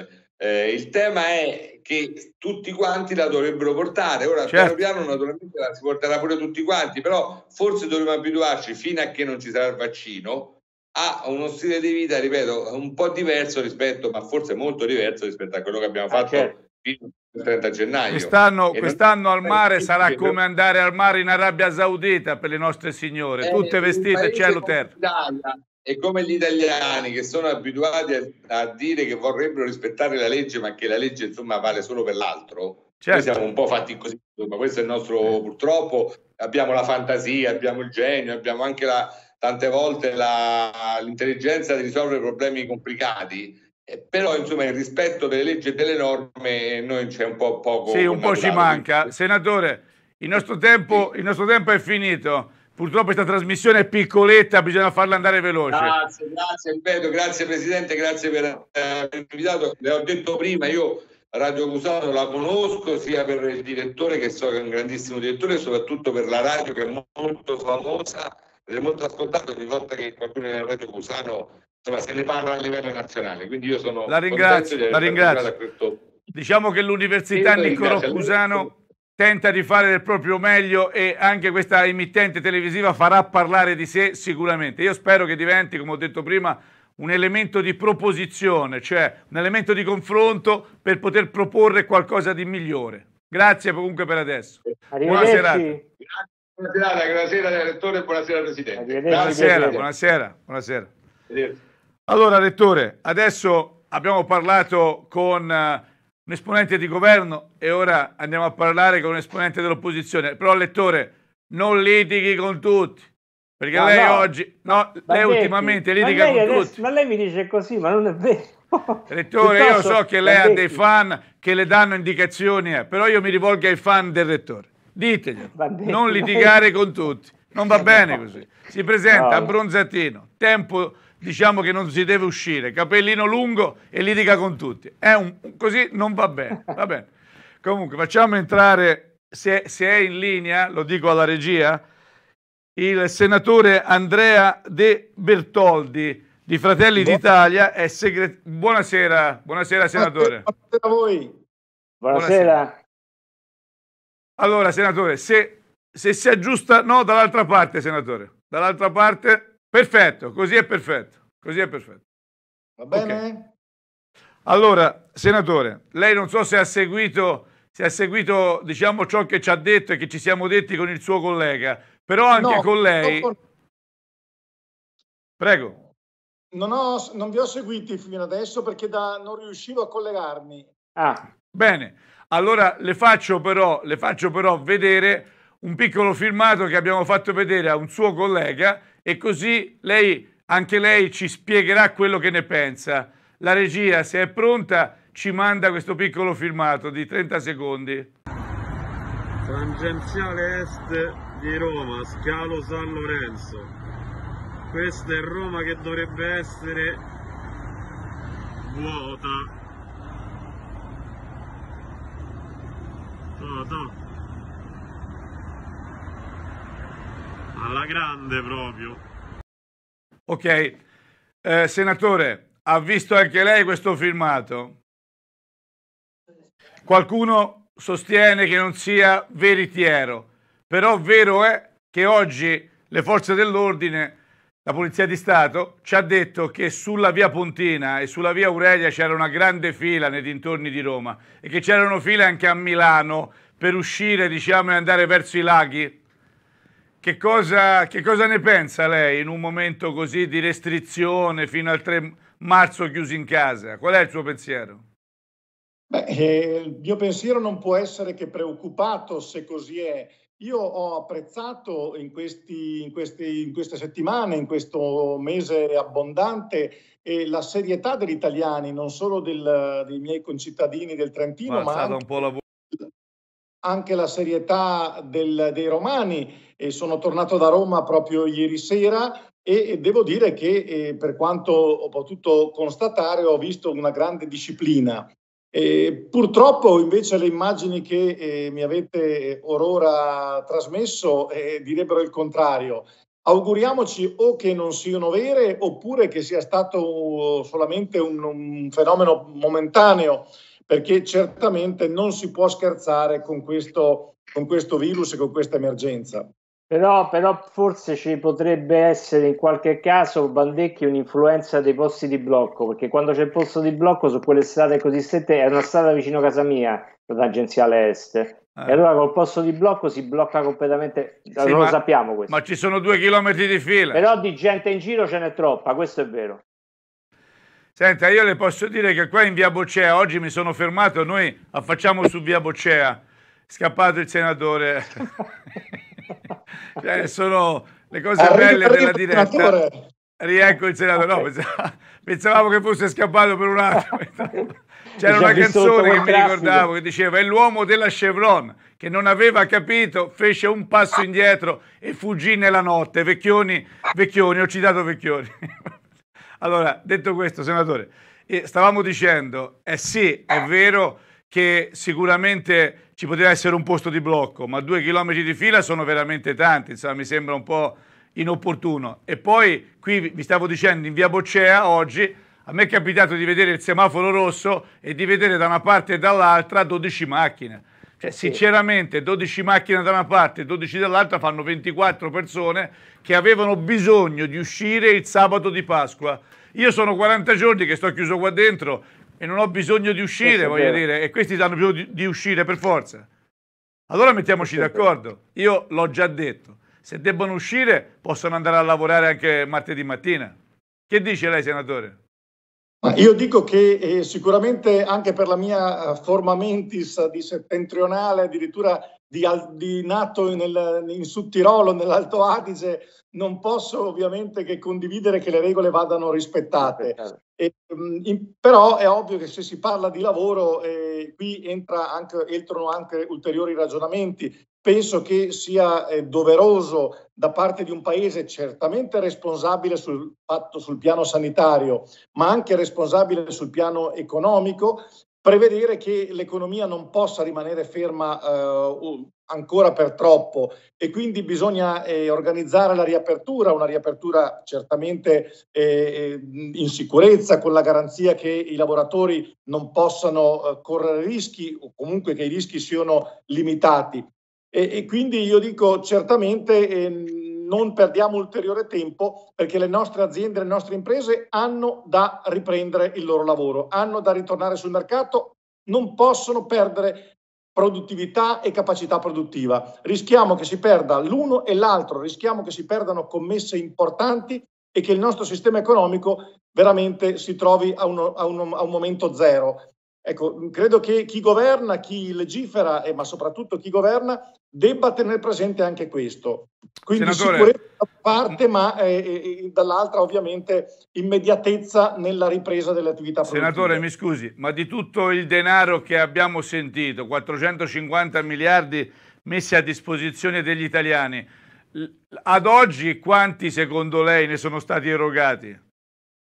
eh, il tema è che tutti quanti la dovrebbero portare. Ora, certo. piano piano, naturalmente la si porterà pure tutti quanti, però forse dovremmo abituarci fino a che non ci sarà il vaccino a uno stile di vita, ripeto, un po' diverso rispetto, ma forse molto diverso rispetto a quello che abbiamo ah, fatto. Ah, certo. fino 30 gennaio. Quest'anno, quest'anno al eh, mare sarà come andare al mare in Arabia Saudita per le nostre signore, eh, tutte eh, vestite cielo terra. E come gli italiani che sono abituati a, a, dire che vorrebbero rispettare la legge, ma che la legge insomma vale solo per l'altro. Certo. Noi siamo un po' fatti così, ma questo è il nostro purtroppo. Abbiamo la fantasia, abbiamo il genio, abbiamo anche la, tante volte la, l'intelligenza di risolvere problemi complicati. Eh, però insomma il rispetto delle leggi e delle norme eh, noi c'è un po' poco. Sì, un po' ci manca. Senatore, il nostro tempo, sì. il nostro tempo è finito. Purtroppo questa trasmissione è piccoletta, bisogna farla andare veloce. Grazie, grazie, ripeto, grazie Presidente, grazie per eh, avermi invitato. Le ho detto prima, io Radio Cusano la conosco sia per il direttore che so che è un grandissimo direttore, e soprattutto per la radio che è molto famosa ed è molto ascoltata ogni volta che qualcuno della Radio Cusano insomma, se ne parla a livello nazionale. Quindi io sono... La ringrazio, la ringrazio. Diciamo che l'università Niccolo Cusano tenta di fare del proprio meglio e anche questa emittente televisiva farà parlare di sé sicuramente. Io spero che diventi, come ho detto prima, un elemento di proposizione, cioè un elemento di confronto per poter proporre qualcosa di migliore. Grazie comunque per adesso. Buonasera. Buonasera, buonasera Rettore, buonasera Presidente. Buonasera, buonasera, buonasera. Allora Rettore, adesso abbiamo parlato con eh, un esponente di governo e ora andiamo a parlare con un esponente dell'opposizione. Però, lettore, non litighi con tutti. Perché no, lei no. oggi, no, Bandetti, lei ultimamente litiga con adesso, tutti. Ma lei mi dice così, ma non è vero. Rettore, [LAUGHS] io so che lei ha dei fan che le danno indicazioni, eh, però io mi rivolgo ai fan del rettore. Diteglielo, non litigare con tutti. Non va [LAUGHS] bene così. Si presenta no. a Bronzatino, tempo diciamo che non si deve uscire, capellino lungo e litiga con tutti. Un, così non va bene, va bene. Comunque facciamo entrare, se, se è in linea, lo dico alla regia, il senatore Andrea De Bertoldi di Fratelli Buon... d'Italia è segretario. Buonasera, buonasera senatore. Buonasera a voi. Buonasera. Allora, senatore, se, se si aggiusta, no, dall'altra parte, senatore, dall'altra parte. Perfetto, così è perfetto. Così è perfetto. Va bene? Okay. Allora, senatore, lei non so se ha seguito, se ha seguito diciamo, ciò che ci ha detto e che ci siamo detti con il suo collega, però anche no, con lei... Non... Prego. Non, ho, non, vi ho seguiti fino adesso perché da, non riuscivo a collegarmi. Ah. Bene, allora le faccio, però, le faccio però vedere un piccolo filmato che abbiamo fatto vedere a un suo collega e così lei, anche lei ci spiegherà quello che ne pensa. La regia, se è pronta, ci manda questo piccolo filmato di 30 secondi. Tangenziale est di Roma, scalo San Lorenzo. Questa è Roma che dovrebbe essere vuota. Toto. alla grande proprio. Ok, eh, senatore, ha visto anche lei questo filmato? Qualcuno sostiene che non sia veritiero, però vero è che oggi le forze dell'ordine, la Polizia di Stato, ci ha detto che sulla via Pontina e sulla via Aurelia c'era una grande fila nei dintorni di Roma e che c'erano file anche a Milano per uscire, diciamo, e andare verso i laghi. Che cosa, che cosa, ne pensa lei in un momento così di restrizione fino al 3 marzo chiusi in casa? Qual è il suo pensiero? Beh, eh, il mio pensiero non può essere che preoccupato se così è. Io ho apprezzato in, questi, in, questi, in queste settimane, in questo mese abbondante, eh, la serietà degli italiani, non solo del, dei miei concittadini del Trentino, ma, ma anche, anche, la serietà del, dei romani e sono tornato da Roma proprio ieri sera e devo dire che eh, per quanto ho potuto constatare ho visto una grande disciplina. E purtroppo invece le immagini che eh, mi avete orora trasmesso eh, direbbero il contrario. Auguriamoci o che non siano vere oppure che sia stato uh, solamente un, un fenomeno momentaneo, perché certamente non si può scherzare con questo, con questo virus e con questa emergenza. Però, però, forse ci potrebbe essere in qualche caso Bandecchi un'influenza dei posti di blocco, perché quando c'è il posto di blocco su quelle strade così strette, è una strada vicino a casa mia, tangenziale est. Eh. E allora col posto di blocco si blocca completamente, sì, non ma, lo sappiamo questo. Ma ci sono due chilometri di fila. Però di gente in giro ce n'è troppa, questo è vero. Senta, io le posso dire che qua in via Boccea, oggi mi sono fermato, noi affacciamo su via Boccea, scappato il senatore. [LAUGHS] [LAUGHS] cioè, sono le cose arriva, belle arriva della diretta. Riecco il senatore. No, pensavo, pensavamo che fosse scappato per un attimo. [LAUGHS] Cioè, C'era una canzone che mi ricordavo che diceva è l'uomo della Chevron che non aveva capito, fece un passo indietro e fuggì nella notte. Vecchioni, Vecchioni, ho citato Vecchioni. [LAUGHS] allora, detto questo, senatore, eh, stavamo dicendo, eh sì, è vero che sicuramente ci poteva essere un posto di blocco, ma due chilometri di fila sono veramente tanti, insomma mi sembra un po' inopportuno. E poi qui vi stavo dicendo in via Boccea oggi, a me è capitato di vedere il semaforo rosso e di vedere da una parte e dall'altra 12 macchine. Cioè, sinceramente, 12 macchine da una parte e 12 dall'altra fanno 24 persone che avevano bisogno di uscire il sabato di Pasqua. Io sono 40 giorni che sto chiuso qua dentro e non ho bisogno di uscire, voglio dire, e questi hanno bisogno di, di uscire per forza. Allora mettiamoci d'accordo. Io l'ho già detto. Se debbono uscire, possono andare a lavorare anche martedì mattina. Che dice lei, senatore? Io dico che eh, sicuramente anche per la mia eh, forma mentis di settentrionale, addirittura di, di nato nel, in Tirolo, nell'Alto Adige, non posso ovviamente che condividere che le regole vadano rispettate. Eh, certo. E, in, però è ovvio che se si parla di lavoro, eh, qui anche, entrano anche ulteriori ragionamenti. Penso che sia eh, doveroso da parte di un paese certamente responsabile sul, fatto sul piano sanitario, ma anche responsabile sul piano economico, prevedere che l'economia non possa rimanere ferma eh, ancora per troppo e quindi bisogna eh, organizzare la riapertura, una riapertura certamente eh, eh in sicurezza, con la garanzia che i lavoratori non possano eh, correre rischi o comunque che i rischi siano limitati. E, e quindi io dico certamente ehm, non perdiamo ulteriore tempo perché le nostre aziende, le nostre imprese hanno da riprendere il loro lavoro, hanno da ritornare sul mercato, non possono perdere produttività e capacità produttiva. Rischiamo che si perda l'uno e l'altro, rischiamo che si perdano commesse importanti e che il nostro sistema economico veramente si trovi a, uno, a, uno, a un momento zero. Ecco, mm, credo che chi governa, chi legifera, eh, ma soprattutto chi governa, debba tenere presente anche questo. Quindi Senatore, sicurezza da mm, parte, ma eh, eh, eh, dall'altra ovviamente immediatezza nella ripresa delle attività produttive. Senatore, mi scusi, ma di tutto il denaro che abbiamo sentito, 450 miliardi messi a disposizione degli italiani, ad oggi quanti secondo lei ne sono stati erogati?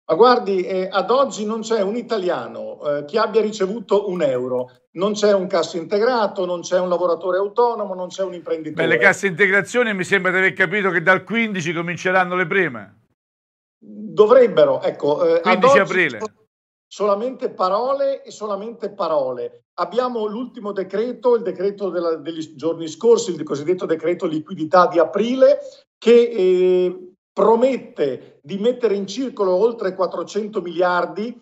Ma guardi, eh, ad oggi non c'è un italiano eh, che abbia ricevuto un euro. Non c'è un cassa integrato, non c'è un lavoratore autonomo, non c'è un imprenditore. Beh, le casse integrazioni mi sembra di aver capito che dal 15 cominceranno le prime. Dovrebbero, ecco. Eh, 15 aprile. Solamente parole e solamente parole. Abbiamo l'ultimo decreto, il decreto della, degli giorni scorsi, il cosiddetto decreto liquidità di aprile, che eh, promette di mettere in circolo oltre 400 miliardi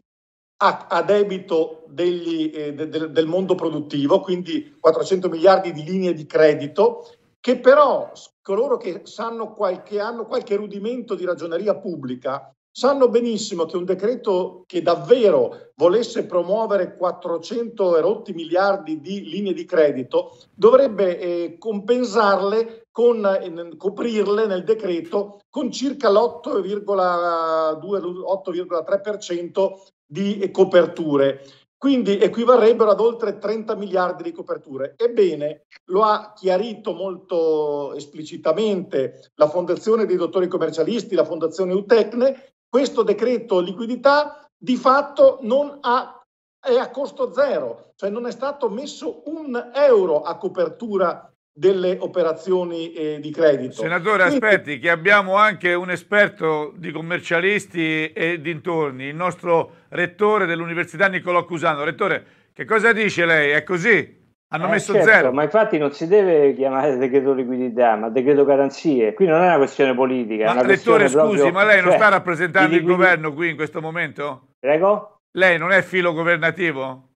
a, a debito degli, eh, de, de, del mondo produttivo, quindi 400 miliardi di linee di credito, che però coloro che sanno qualche, hanno qualche rudimento di ragioneria pubblica sanno benissimo che un decreto che davvero volesse promuovere 400 erotti miliardi di linee di credito dovrebbe eh, compensarle con, eh, coprirle nel decreto con circa l'8,2-8,3% di coperture. Quindi equivarrebbero ad oltre 30 miliardi di coperture. Ebbene, lo ha chiarito molto esplicitamente la Fondazione dei Dottori Commercialisti, la Fondazione UTECNE, questo decreto liquidità di fatto ha, è a costo zero, cioè non è stato messo un euro a copertura delle operazioni eh, di credito. Senatore, aspetti che abbiamo anche un esperto di commercialisti e dintorni, il nostro rettore dell'Università Niccolò Cusano. Rettore, che cosa dice lei? È così? Hanno eh, messo certo, zero. Ma infatti non si deve chiamare decreto liquidità, ma decreto garanzie. Qui non è una questione politica. Ma rettore, scusi, proprio, ma lei non cioè, sta rappresentando il governo qui in questo momento? Prego? Lei non è filo governativo?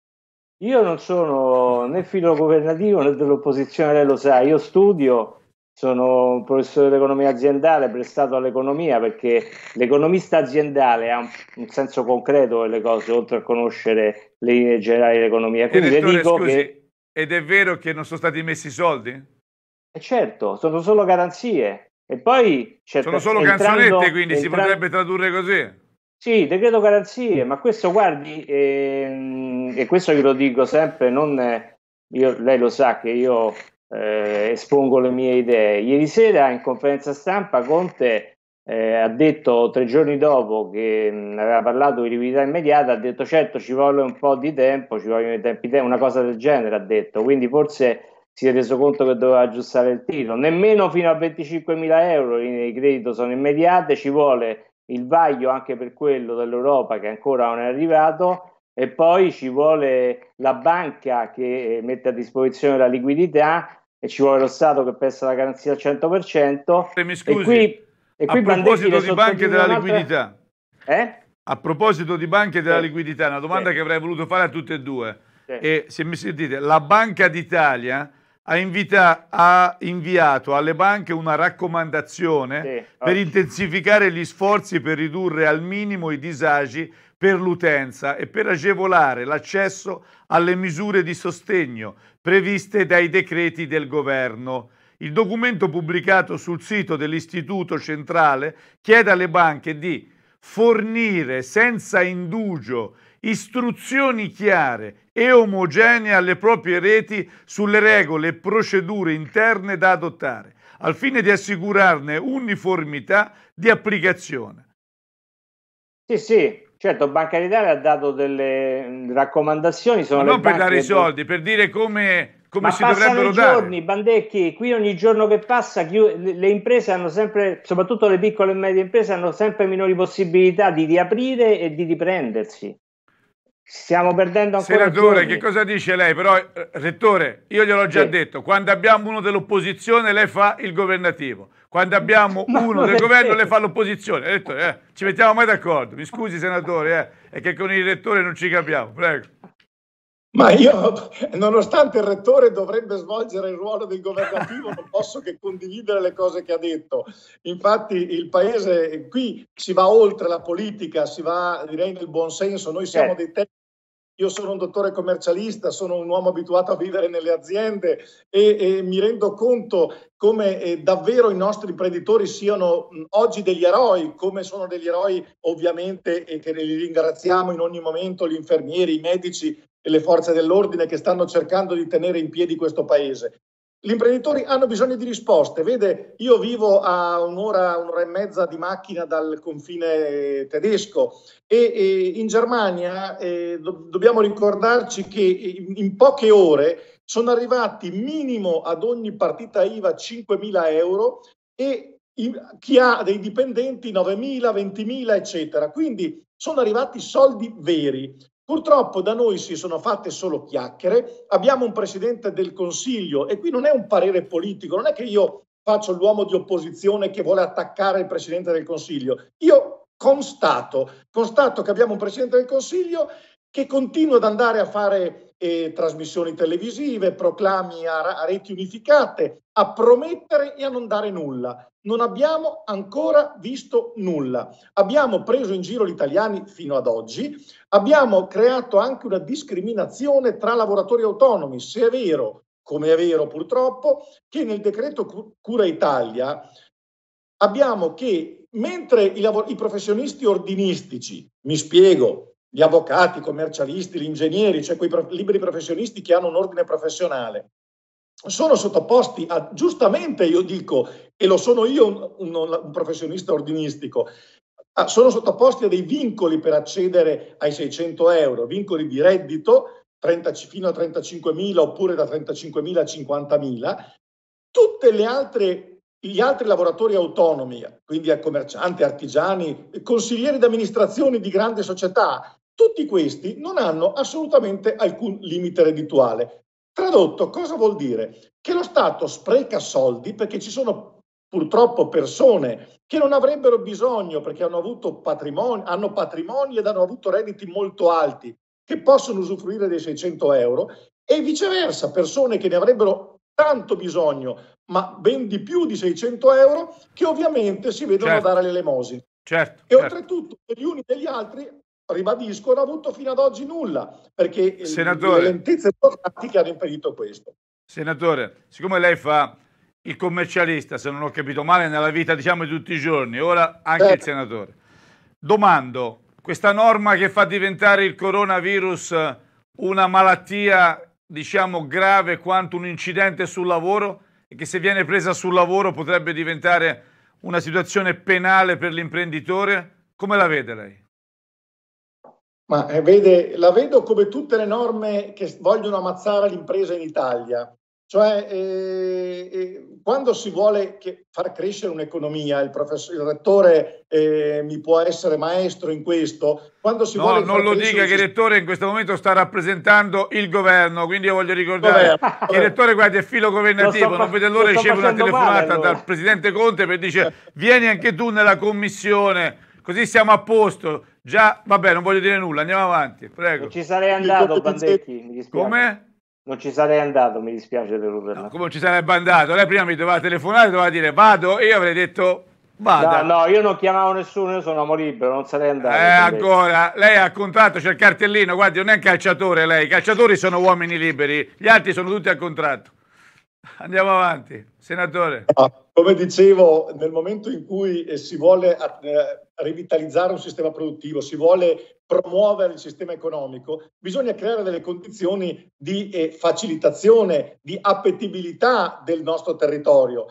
Io non sono né filo governativo né dell'opposizione, lei lo sa, io studio, sono un professore di economia aziendale prestato all'economia perché l'economista aziendale ha un, senso concreto delle cose, oltre a conoscere le linee generali dell'economia. Quindi Direttore, dico scusi, che... Ed è vero che non sono stati messi i soldi? Eh certo, sono solo garanzie. E poi, certo, sono solo entrando, canzonette, quindi entrando... si potrebbe tradurre così. Sì, decreto garanzie, ma questo guardi, ehm, e questo io lo dico sempre, non, io, lei lo sa che io eh, espongo le mie idee. Ieri sera in conferenza stampa Conte eh, ha detto tre giorni dopo che mh, mm, aveva parlato di liquidità immediata, ha detto certo ci vuole un po' di tempo, ci vogliono i tempi, una cosa del genere ha detto, quindi forse si è reso conto che doveva aggiustare il titolo, nemmeno fino a 25 mila euro i credito sono immediate, ci vuole il vaglio anche per quello dell'Europa che ancora non è arrivato e poi ci vuole la banca che eh, mette a disposizione la liquidità e ci vuole lo Stato che presta la garanzia al 100%. Se mi scusi, e qui, e qui a proposito di banche della liquidità, eh? a proposito di banche della sì. liquidità, una domanda sì. che avrei voluto fare a tutte e due. Sì. E se mi sentite, la Banca d'Italia ha, invita, ha inviato alle banche una raccomandazione sì, per intensificare gli sforzi per ridurre al minimo i disagi per l'utenza e per agevolare l'accesso alle misure di sostegno previste dai decreti del governo. Il documento pubblicato sul sito dell'Istituto Centrale chiede alle banche di fornire senza indugio istruzioni chiare e omogenea alle proprie reti sulle regole e procedure interne da adottare, al fine di assicurarne uniformità di applicazione. Sì, sì, Certo, Banca d'Italia ha dato delle raccomandazioni. Sono non per dare i soldi, per dire come, come si dovrebbero dare. giorni, Bandecchi, qui ogni giorno che passa le imprese hanno sempre, soprattutto le piccole e medie imprese, hanno sempre minori possibilità di riaprire e di riprendersi. Stiamo perdendo ancora Senatore, che cosa dice lei? Però, eh, Rettore, io glielo ho già sì. detto, quando abbiamo uno dell'opposizione lei fa il governativo, quando abbiamo [LAUGHS] Ma uno del governo lei fa l'opposizione. Rettore, eh, ci mettiamo mai d'accordo. Mi scusi, Senatore, eh, è che con il Rettore non ci capiamo. Prego. Ma io, nonostante il rettore dovrebbe svolgere il ruolo del governativo, non posso che condividere le cose che ha detto. Infatti il paese, qui si va oltre la politica, si va direi nel buon senso, noi siamo eh. dei tecnici io sono un dottore commercialista, sono un uomo abituato a vivere nelle aziende e, e mi rendo conto come eh, davvero i nostri imprenditori siano mh, oggi degli eroi, come sono degli eroi ovviamente e che li ringraziamo in ogni momento, gli infermieri, i medici e le forze dell'ordine che stanno cercando di tenere in piedi questo paese. Gli imprenditori hanno bisogno di risposte. Vede, io vivo a un'ora, un'ora e mezza di macchina dal confine tedesco e, e in Germania eh, do, dobbiamo ricordarci che in, in poche ore sono arrivati minimo ad ogni partita IVA 5.000 euro e in, chi ha dei dipendenti 9.000, 20.000, eccetera. Quindi sono arrivati soldi veri. Purtroppo da noi si sono fatte solo chiacchiere, abbiamo un presidente del Consiglio e qui non è un parere politico, non è che io faccio l'uomo di opposizione che vuole attaccare il presidente del Consiglio. Io constato, constato che abbiamo un presidente del Consiglio che continua ad andare a fare eh, trasmissioni televisive, proclami a, a reti unificate, a promettere e a non dare nulla. Non abbiamo ancora visto nulla. Abbiamo preso in giro gli italiani fino ad oggi, abbiamo creato anche una discriminazione tra lavoratori autonomi, se è vero, come è vero purtroppo, che nel decreto Cura Italia abbiamo che mentre i, i professionisti ordinistici, mi spiego, gli avvocati, i commercialisti, gli ingegneri, cioè quei liberi professionisti che hanno un ordine professionale, sono sottoposti a, giustamente io dico, e lo sono io un, un, un professionista ordinistico, a, sono sottoposti a dei vincoli per accedere ai 600 euro, vincoli di reddito 30, fino a 35.000 oppure da 35.000 a 50.000, tutte le altre gli altri lavoratori autonomi, quindi commercianti, artigiani, consiglieri d'amministrazione di grandi società, tutti questi non hanno assolutamente alcun limite reddituale. Tradotto, cosa vuol dire? Che lo Stato spreca soldi perché ci sono purtroppo persone che non avrebbero bisogno perché hanno avuto patrimoni, hanno patrimoni ed hanno avuto redditi molto alti che possono usufruire dei 600 euro e viceversa persone che ne avrebbero tanto bisogno ma ben di più di 600 euro che ovviamente si vedono certo. dare l'elemosina. Certo, e certo. oltretutto gli uni e gli altri ribadisco, non ha avuto fino ad oggi nulla, perché Senatore, le lentezze burocratiche hanno impedito questo. Senatore, siccome lei fa il commercialista, se non ho capito male, nella vita diciamo di tutti i giorni, ora anche certo. il senatore, domando, questa norma che fa diventare il coronavirus una malattia diciamo grave quanto un incidente sul lavoro e che se viene presa sul lavoro potrebbe diventare una situazione penale per l'imprenditore, come la vede lei? Ma eh, vede, la vedo come tutte le norme che vogliono ammazzare l'impresa in Italia. Cioè, eh, eh, quando si vuole che, far crescere un'economia, il, il rettore eh, mi può essere maestro in questo. Quando si no, vuole non lo dica che il rettore in questo momento sta rappresentando il governo, quindi io voglio ricordare che il rettore guarda, è filo governativo, non vede l'ora riceve una telefonata male, allora. dal presidente Conte per dire vieni anche tu nella commissione, così siamo a posto Già, vabbè, non voglio dire nulla, andiamo avanti, prego. Non ci sarei andato, Bandecchi, mi dispiace. Come? Non ci sarei andato, mi dispiace per ruberla. No, come non ci sarebbe andato? Lei prima mi doveva telefonare, doveva dire vado, e io avrei detto Vada. No, no, io non chiamavo nessuno, io sono uomo libero, non sarei andato. Eh, ancora, lei ha contratto, c'è il cartellino, guardi, non è un calciatore lei, i calciatori sono uomini liberi, gli altri sono tutti a contratto. Andiamo avanti, senatore. Come dicevo, nel momento in cui eh, si vuole eh, rivitalizzare un sistema produttivo, si vuole promuovere il sistema economico, bisogna creare delle condizioni di eh, facilitazione, di appetibilità del nostro territorio.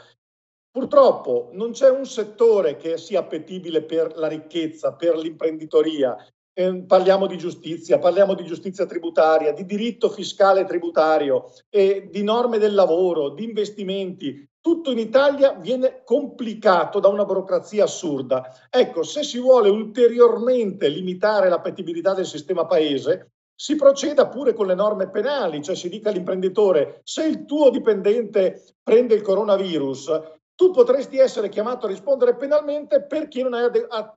Purtroppo non c'è un settore che sia appetibile per la ricchezza, per l'imprenditoria, eh, parliamo di giustizia, parliamo di giustizia tributaria, di diritto fiscale tributario, eh, di norme del lavoro, di investimenti. Tutto in Italia viene complicato da una burocrazia assurda. Ecco, se si vuole ulteriormente limitare l'appetibilità del sistema paese, si proceda pure con le norme penali, cioè si dica all'imprenditore se il tuo dipendente prende il coronavirus tu potresti essere chiamato a rispondere penalmente perché non hai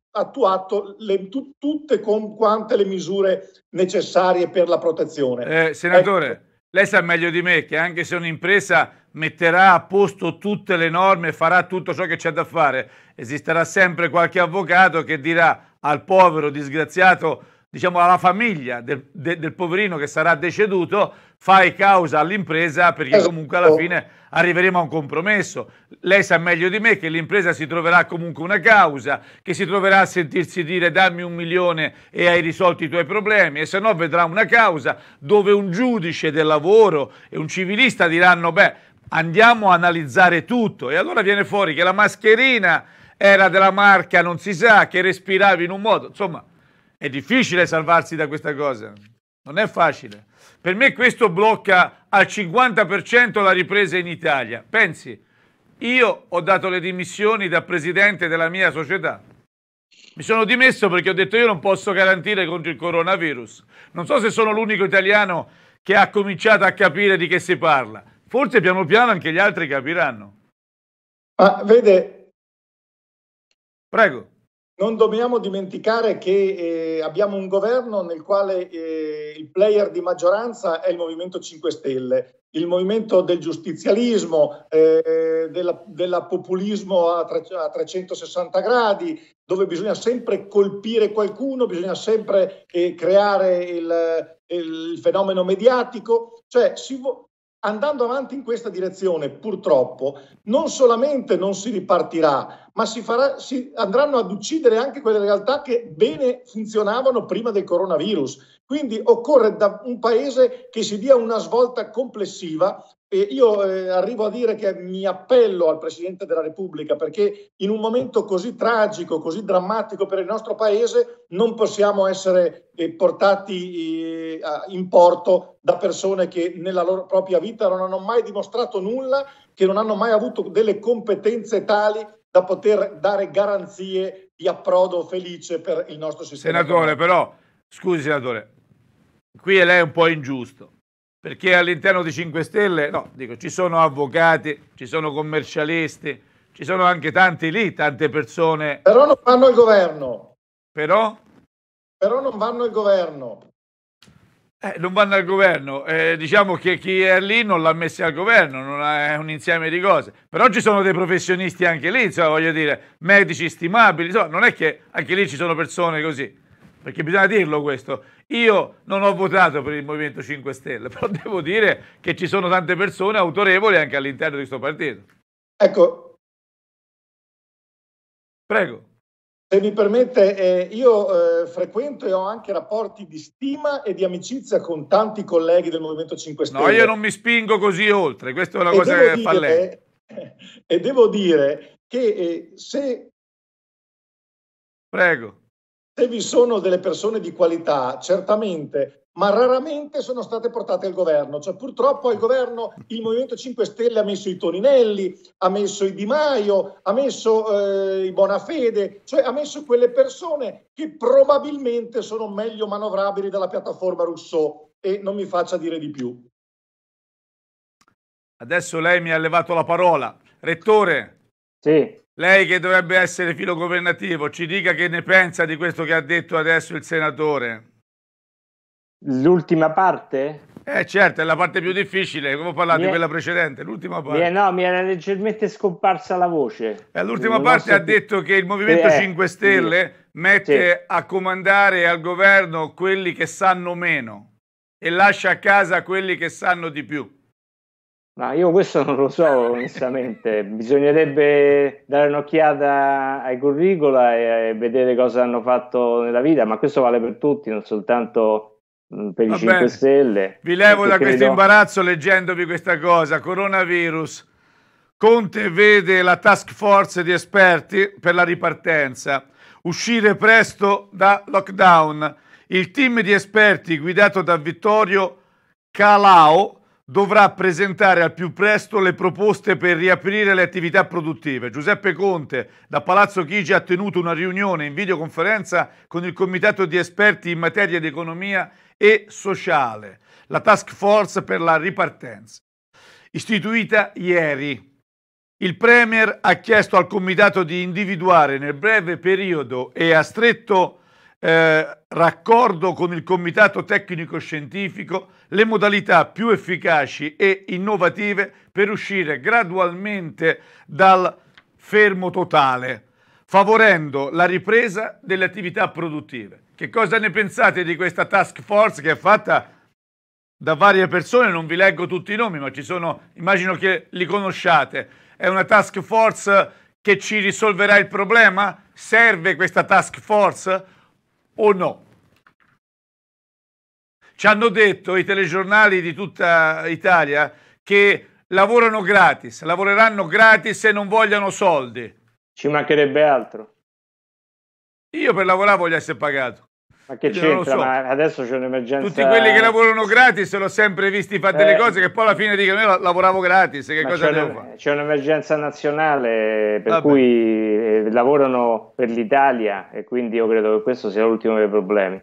attuato le, tu- tutte con quante le misure necessarie per la protezione. Eh, senatore, ecco. lei sa meglio di me che anche se un'impresa metterà a posto tutte le norme, farà tutto ciò che c'è da fare, esisterà sempre qualche avvocato che dirà al povero disgraziato diciamo, alla famiglia del, de, del, poverino che sarà deceduto, fai causa all'impresa perché esatto. comunque alla fine arriveremo a un compromesso. Lei sa meglio di me che l'impresa si troverà comunque una causa, che si troverà a sentirsi dire dammi un milione e hai risolto i tuoi problemi, e se no vedrà una causa dove un giudice del lavoro e un civilista diranno beh andiamo a analizzare tutto e allora viene fuori che la mascherina era della marca non si sa, che respiravi in un modo, insomma è difficile salvarsi da questa cosa, non è facile. Per me questo blocca al 50% la ripresa in Italia. Pensi, io ho dato le dimissioni da presidente della mia società. Mi sono dimesso perché ho detto io non posso garantire contro il coronavirus. Non so se sono l'unico italiano che ha cominciato a capire di che si parla. Forse piano piano anche gli altri capiranno. Ah, vede. Prego. Non dobbiamo dimenticare che eh, abbiamo un governo nel quale eh, il player di maggioranza è il Movimento 5 Stelle, il movimento del giustizialismo, eh, della, populismo a, tre, a, 360 gradi, dove bisogna sempre colpire qualcuno, bisogna sempre eh, creare il, il fenomeno mediatico. Cioè, si, vo- andando avanti in questa direzione, purtroppo, non solamente non si ripartirà, ma si, farà, si, andranno ad uccidere anche quelle realtà che bene funzionavano prima del coronavirus. Quindi occorre da un paese che si dia una svolta complessiva io eh, arrivo a dire che mi appello al Presidente della Repubblica perché in un momento così tragico, così drammatico per il nostro Paese, non possiamo essere eh, portati eh, in porto da persone che nella loro propria vita non hanno mai dimostrato nulla, che non hanno mai avuto delle competenze tali da poter dare garanzie di approdo felice per il nostro sistema. Senatore, però, scusi senatore, qui è lei un po' ingiusto perché all'interno di 5 Stelle no, dico, ci sono avvocati, ci sono commercialisti, ci sono anche tanti lì, tante persone. Però non vanno al governo. Però? Però non vanno al governo. Eh, non vanno al governo, eh, diciamo che chi è lì non l'ha messa al governo, non è un insieme di cose, però ci sono dei professionisti anche lì, insomma, voglio dire, medici stimabili, insomma, non è che anche lì ci sono persone così perché bisogna dirlo questo, io non ho votato per il Movimento 5 Stelle, [LAUGHS] però devo dire che ci sono tante persone autorevoli anche all'interno di questo partito. Ecco. Prego. Se mi permette, eh, io eh, frequento e ho anche rapporti di stima e di amicizia con tanti colleghi del Movimento 5 Stelle. No, io non mi spingo così oltre, questa è una e cosa che fa lei. Eh, [LAUGHS] e devo dire che eh, se... Prego se vi sono delle persone di qualità, certamente, ma raramente sono state portate al governo. Cioè, purtroppo al governo il Movimento 5 Stelle ha messo i Toninelli, ha messo i Di Maio, ha messo eh, i Bonafede, cioè ha messo quelle persone che probabilmente sono meglio manovrabili della piattaforma Rousseau e non mi faccia dire di più. Adesso lei mi ha levato la parola. Rettore. Sì. Lei che dovrebbe essere filogovernativo, ci dica che ne pensa di questo che ha detto adesso il senatore. L'ultima parte? Eh certo, è la parte più difficile, come ho parlato di quella precedente, l'ultima parte. Mi è, no, mi era leggermente scomparsa la voce. Eh, l'ultima non parte ha più. detto che il Movimento eh, 5 eh, Stelle eh. mette sì. a comandare al governo quelli che sanno meno e lascia a casa quelli che sanno di più. Ma io questo non lo so, [LAUGHS] onestamente. Bisognerebbe dare un'occhiata ai curricula e, vedere cosa hanno fatto nella vita, ma questo vale per tutti, non soltanto mm, per Va i 5 Stelle. Vi levo da questo imbarazzo leggendovi questa cosa. Coronavirus. Conte vede la task force di esperti per la ripartenza. Uscire presto da lockdown. Il team di esperti guidato da Vittorio Calao dovrà presentare al più presto le proposte per riaprire le attività produttive. Giuseppe Conte da Palazzo Chigi ha tenuto una riunione in videoconferenza con il comitato di esperti in materia di economia e sociale, la task force per la ripartenza, istituita ieri. Il Premier ha chiesto al comitato di individuare nel breve periodo e a stretto eh, raccordo con il comitato tecnico-scientifico le modalità più efficaci e innovative per uscire gradualmente dal fermo totale, favorendo la ripresa delle attività produttive. Che cosa ne pensate di questa task force che è fatta da varie persone? Non vi leggo tutti i nomi, ma ci sono, immagino che li conosciate. È una task force che ci risolverà il problema? Serve questa task force o no? Ci hanno detto i telegiornali di tutta Italia che lavorano gratis, lavoreranno gratis e non vogliono soldi. Ci mancherebbe altro. Io per lavorare voglio essere pagato. Ma che c'entra? So. Ma adesso c'è un'emergenza. Tutti quelli che lavorano gratis l'ho sempre visti fare eh. delle cose che poi alla fine dicono io lavoravo gratis, che Ma cosa c'è devo fare? C'è un'emergenza nazionale per Vabbè. cui eh, lavorano per l'Italia e quindi io credo che questo sia l'ultimo dei problemi.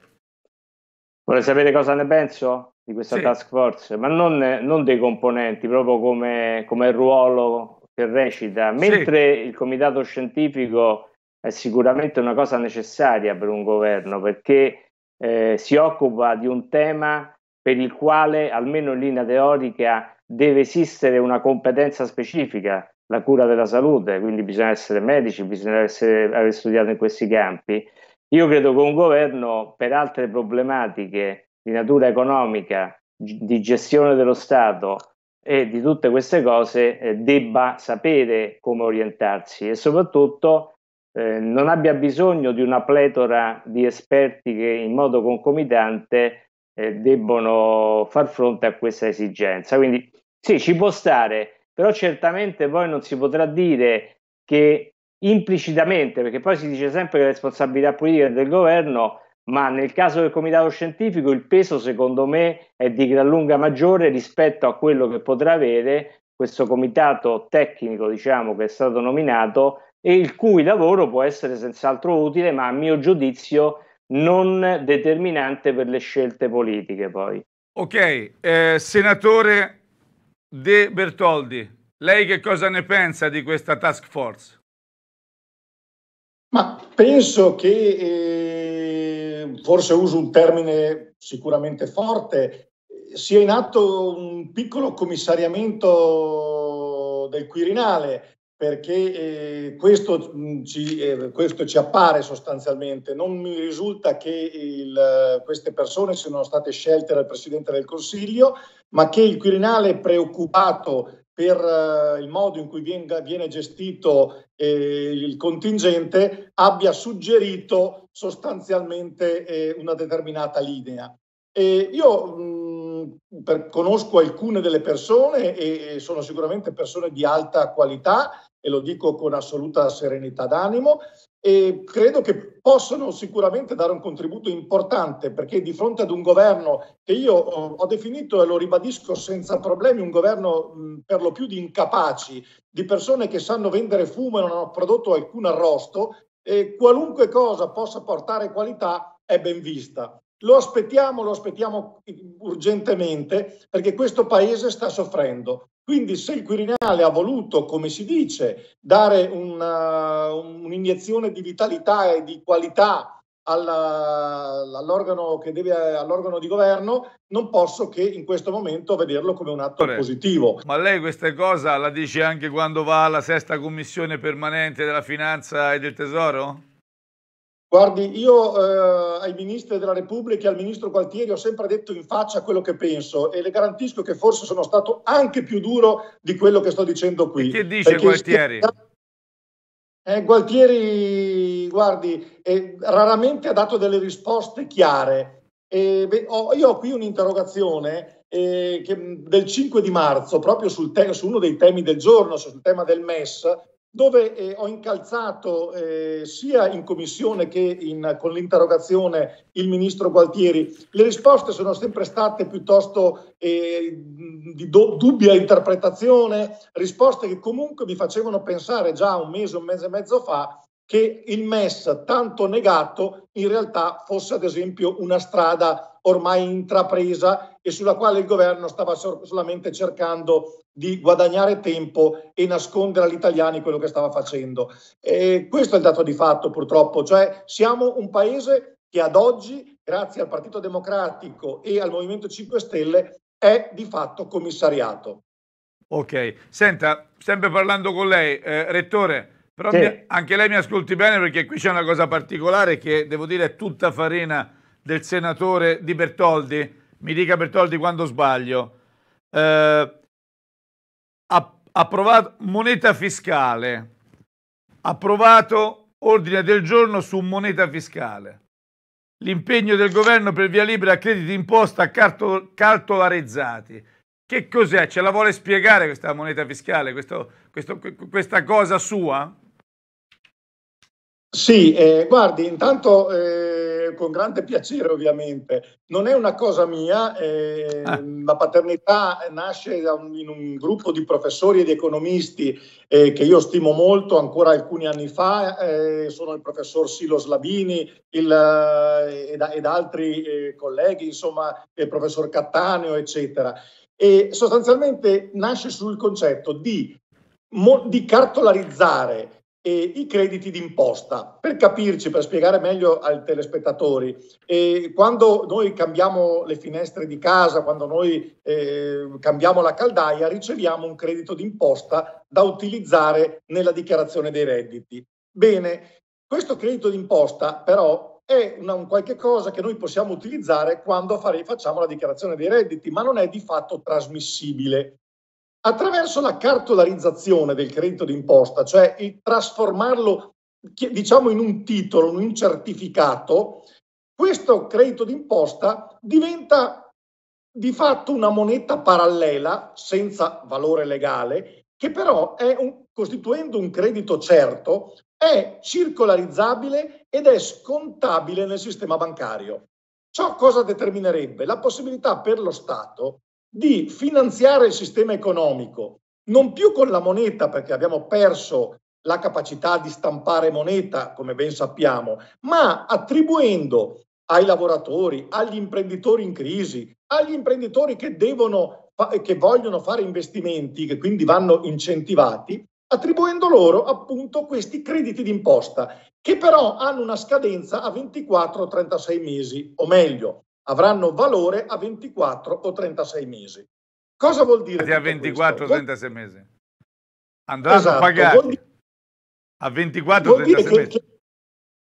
Vorrei sapere cosa ne penso di questa sì. task force, ma non, non dei componenti, proprio come, come, ruolo che recita, mentre sì. il comitato scientifico è sicuramente una cosa necessaria per un governo perché eh, si occupa di un tema per il quale, almeno in linea teorica, deve esistere una competenza specifica, la cura della salute, quindi bisogna essere medici, bisogna essere, aver studiato in questi campi io credo che un governo per altre problematiche di natura economica, di gestione dello Stato e di tutte queste cose eh, debba sapere come orientarsi e soprattutto eh, non abbia bisogno di una pletora di esperti che in modo concomitante eh, debbono far fronte a questa esigenza. Quindi sì, ci può stare, però certamente poi non si potrà dire che implicitamente, perché poi si dice sempre che la responsabilità politica è del governo, ma nel caso del comitato scientifico il peso secondo me è di gran lunga maggiore rispetto a quello che potrà avere questo comitato tecnico, diciamo, che è stato nominato e il cui lavoro può essere senz'altro utile, ma a mio giudizio non determinante per le scelte politiche poi. Ok, eh, senatore De Bertoldi, lei che cosa ne pensa di questa task force? Ma penso che eh, forse uso un termine sicuramente forte, sia in atto un piccolo commissariamento del Quirinale, perché eh, questo, mm, ci, eh, questo, ci, appare sostanzialmente. Non mi risulta che il, queste persone siano state scelte dal Presidente del Consiglio, ma che il Quirinale è preoccupato per eh, il modo in cui viene, gestito eh, il contingente abbia suggerito sostanzialmente eh, una determinata linea. E io mm, per, conosco alcune delle persone e sono sicuramente persone di alta qualità e lo dico con assoluta serenità d'animo e credo che possono sicuramente dare un contributo importante perché di fronte ad un governo che io ho definito e lo ribadisco senza problemi un governo per lo più di incapaci, di persone che sanno vendere fumo e non hanno prodotto alcun arrosto, e qualunque cosa possa portare qualità è ben vista. Lo aspettiamo, lo aspettiamo urgentemente perché questo paese sta soffrendo. Quindi se il Quirinale ha voluto, come si dice, dare una, un'iniezione di vitalità e di qualità alla, all'organo, deve, all'organo, di governo, non posso che in questo momento vederlo come un atto positivo. Ma lei questa cosa la dice anche quando va alla sesta commissione permanente della finanza e del tesoro? Guardi, io eh, ai ministri della Repubblica e al ministro Gualtieri ho sempre detto in faccia quello che penso e le garantisco che forse sono stato anche più duro di quello che sto dicendo qui. E che dice Gualtieri? Eh, Gualtieri, guardi, eh, raramente ha dato delle risposte chiare. Beh, ho, io ho qui un'interrogazione eh, che, del 5 di marzo, proprio sul te- su uno dei temi del giorno, sul tema del MES, dove eh, ho incalzato eh, sia in commissione che in, con l'interrogazione il ministro Gualtieri. Le risposte sono sempre state piuttosto eh, di do, dubbia interpretazione, risposte che comunque mi facevano pensare già un mese, un mese e mezzo fa che il MES tanto negato in realtà fosse ad esempio una strada ormai intrapresa e sulla quale il governo stava solamente cercando di guadagnare tempo e nascondere agli italiani quello che stava facendo. E questo è il dato di fatto purtroppo, cioè siamo un paese che ad oggi, grazie al Partito Democratico e al Movimento 5 Stelle, è di fatto commissariato. Ok, senta, sempre parlando con lei, eh, Rettore, però sì. mi, anche lei mi ascolti bene perché qui c'è una cosa particolare che devo dire è tutta farina del senatore Di Bertoldi mi dica Bertoldi quando sbaglio, eh, approvato moneta fiscale, approvato ordine del giorno su moneta fiscale, l'impegno del governo per via libera a crediti imposta carto, cartolarizzati. Che cos'è? Ce la vuole spiegare questa moneta fiscale, questo, questo, questa cosa sua? Sì, eh, guardi, intanto eh con grande piacere ovviamente. Non è una cosa mia, eh, ah. Ehm, la paternità nasce un, in un gruppo di professori ed economisti eh, che io stimo molto ancora alcuni anni fa, eh, sono il professor Silo Slabini il, eh, ed, ed, altri eh, colleghi, insomma il professor Cattaneo, eccetera. E sostanzialmente nasce sul concetto di, mo, di cartolarizzare eh, i crediti d'imposta. Per capirci, per spiegare meglio ai telespettatori, eh, quando noi cambiamo le finestre di casa, quando noi eh, cambiamo la caldaia, riceviamo un credito d'imposta da utilizzare nella dichiarazione dei redditi. Bene, questo credito d'imposta però è una, un qualche cosa che noi possiamo utilizzare quando fare, facciamo la dichiarazione dei redditi, ma non è di fatto trasmissibile. Attraverso la cartolarizzazione del credito d'imposta, cioè il trasformarlo diciamo in un titolo, in un certificato, questo credito d'imposta diventa di fatto una moneta parallela senza valore legale, che però un, costituendo un credito certo, è circolarizzabile ed è scontabile nel sistema bancario. Ciò cosa determinerebbe? La possibilità per lo Stato di finanziare il sistema economico, non più con la moneta perché abbiamo perso la capacità di stampare moneta, come ben sappiamo, ma attribuendo ai lavoratori, agli imprenditori in crisi, agli imprenditori che, devono, che vogliono fare investimenti, che quindi vanno incentivati, attribuendo loro appunto questi crediti d'imposta, che però hanno una scadenza a 24-36 mesi, o meglio, avranno valore a 24 o 36 mesi. Cosa vuol dire? Sì, a 24 o 36 mesi. Andranno esatto, pagati dire, a 24 o 36 mesi. Che,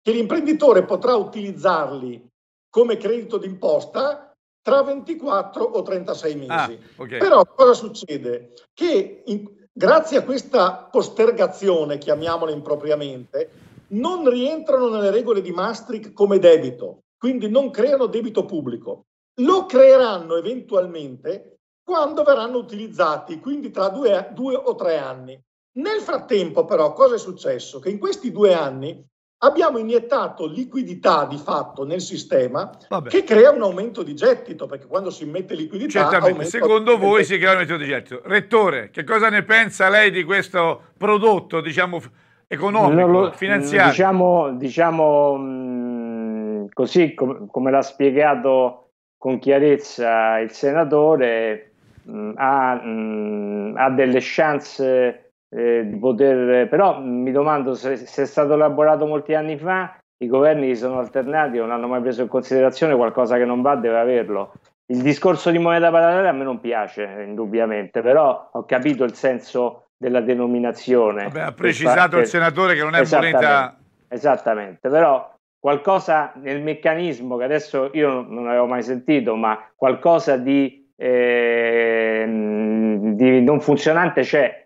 che l'imprenditore potrà utilizzarli come credito d'imposta tra 24 o 36 ah, mesi. Ah, okay. Però cosa succede? Che in, grazie a questa postergazione, chiamiamola impropriamente, non rientrano nelle regole di Maastricht come debito quindi non creano debito pubblico. Lo creeranno eventualmente quando verranno utilizzati, quindi tra due, due o tre anni. Nel frattempo però cosa è successo? Che in questi due anni abbiamo iniettato liquidità di fatto nel sistema Vabbè. che crea un aumento di gettito, perché quando si mette liquidità... Certamente, secondo voi si crea un aumento di gettito. Rettore, che cosa ne pensa lei di questo prodotto, diciamo, economico, lo, finanziario? Diciamo, diciamo così com- come l'ha spiegato con chiarezza il senatore, mh, mm, ha, mh, mm, ha, delle chance eh, di poter, però mm, mi domando se, se è stato elaborato molti anni fa, i governi si sono alternati non hanno mai preso in considerazione qualcosa che non va, deve averlo. Il discorso di moneta parallela a me non piace, indubbiamente, però ho capito il senso della denominazione. Vabbè, ha precisato parte... il senatore che non è moneta. Esattamente, però qualcosa nel meccanismo che adesso io non avevo mai sentito, ma qualcosa di, eh, di non funzionante c'è.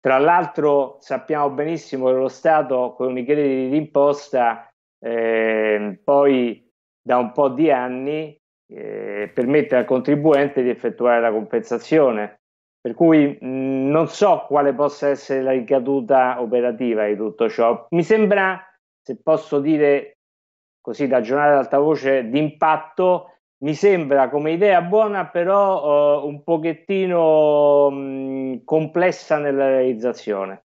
Tra l'altro sappiamo benissimo che lo Stato con i crediti d'imposta eh, poi da un po' di anni eh, permette al contribuente di effettuare la compensazione. Per cui mh, non so quale possa essere la ricaduta operativa di tutto ciò. Mi sembra, se posso dire così da giornale ad alta voce d'impatto, mi sembra come idea buona, però eh, un pochettino mh, complessa nella realizzazione.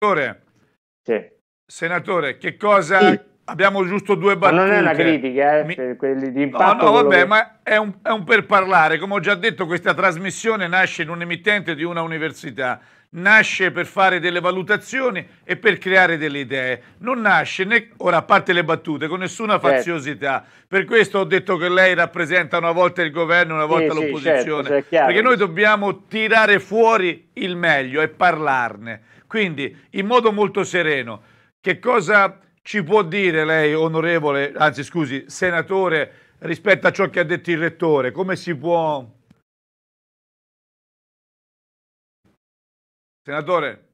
Senatore, sì. senatore che cosa... Sì. Abbiamo giusto due battute. Ma non è una critica, eh, mi... per quelli di impatto. No, no, vabbè, che... ma è un, è un per parlare. Come ho già detto, questa trasmissione nasce in un emittente di una università nasce per fare delle valutazioni e per creare delle idee, non nasce, né, ora a parte le battute, con nessuna certo. faziosità. Certo. Per questo ho detto che lei rappresenta una volta il governo, una volta sì, certo, l'opposizione, sì, certo, perché noi dobbiamo tirare fuori il meglio e parlarne. Quindi, in modo molto sereno, che cosa ci può dire lei, onorevole, anzi scusi, senatore, rispetto a ciò che ha detto il rettore? Come si può Senatore.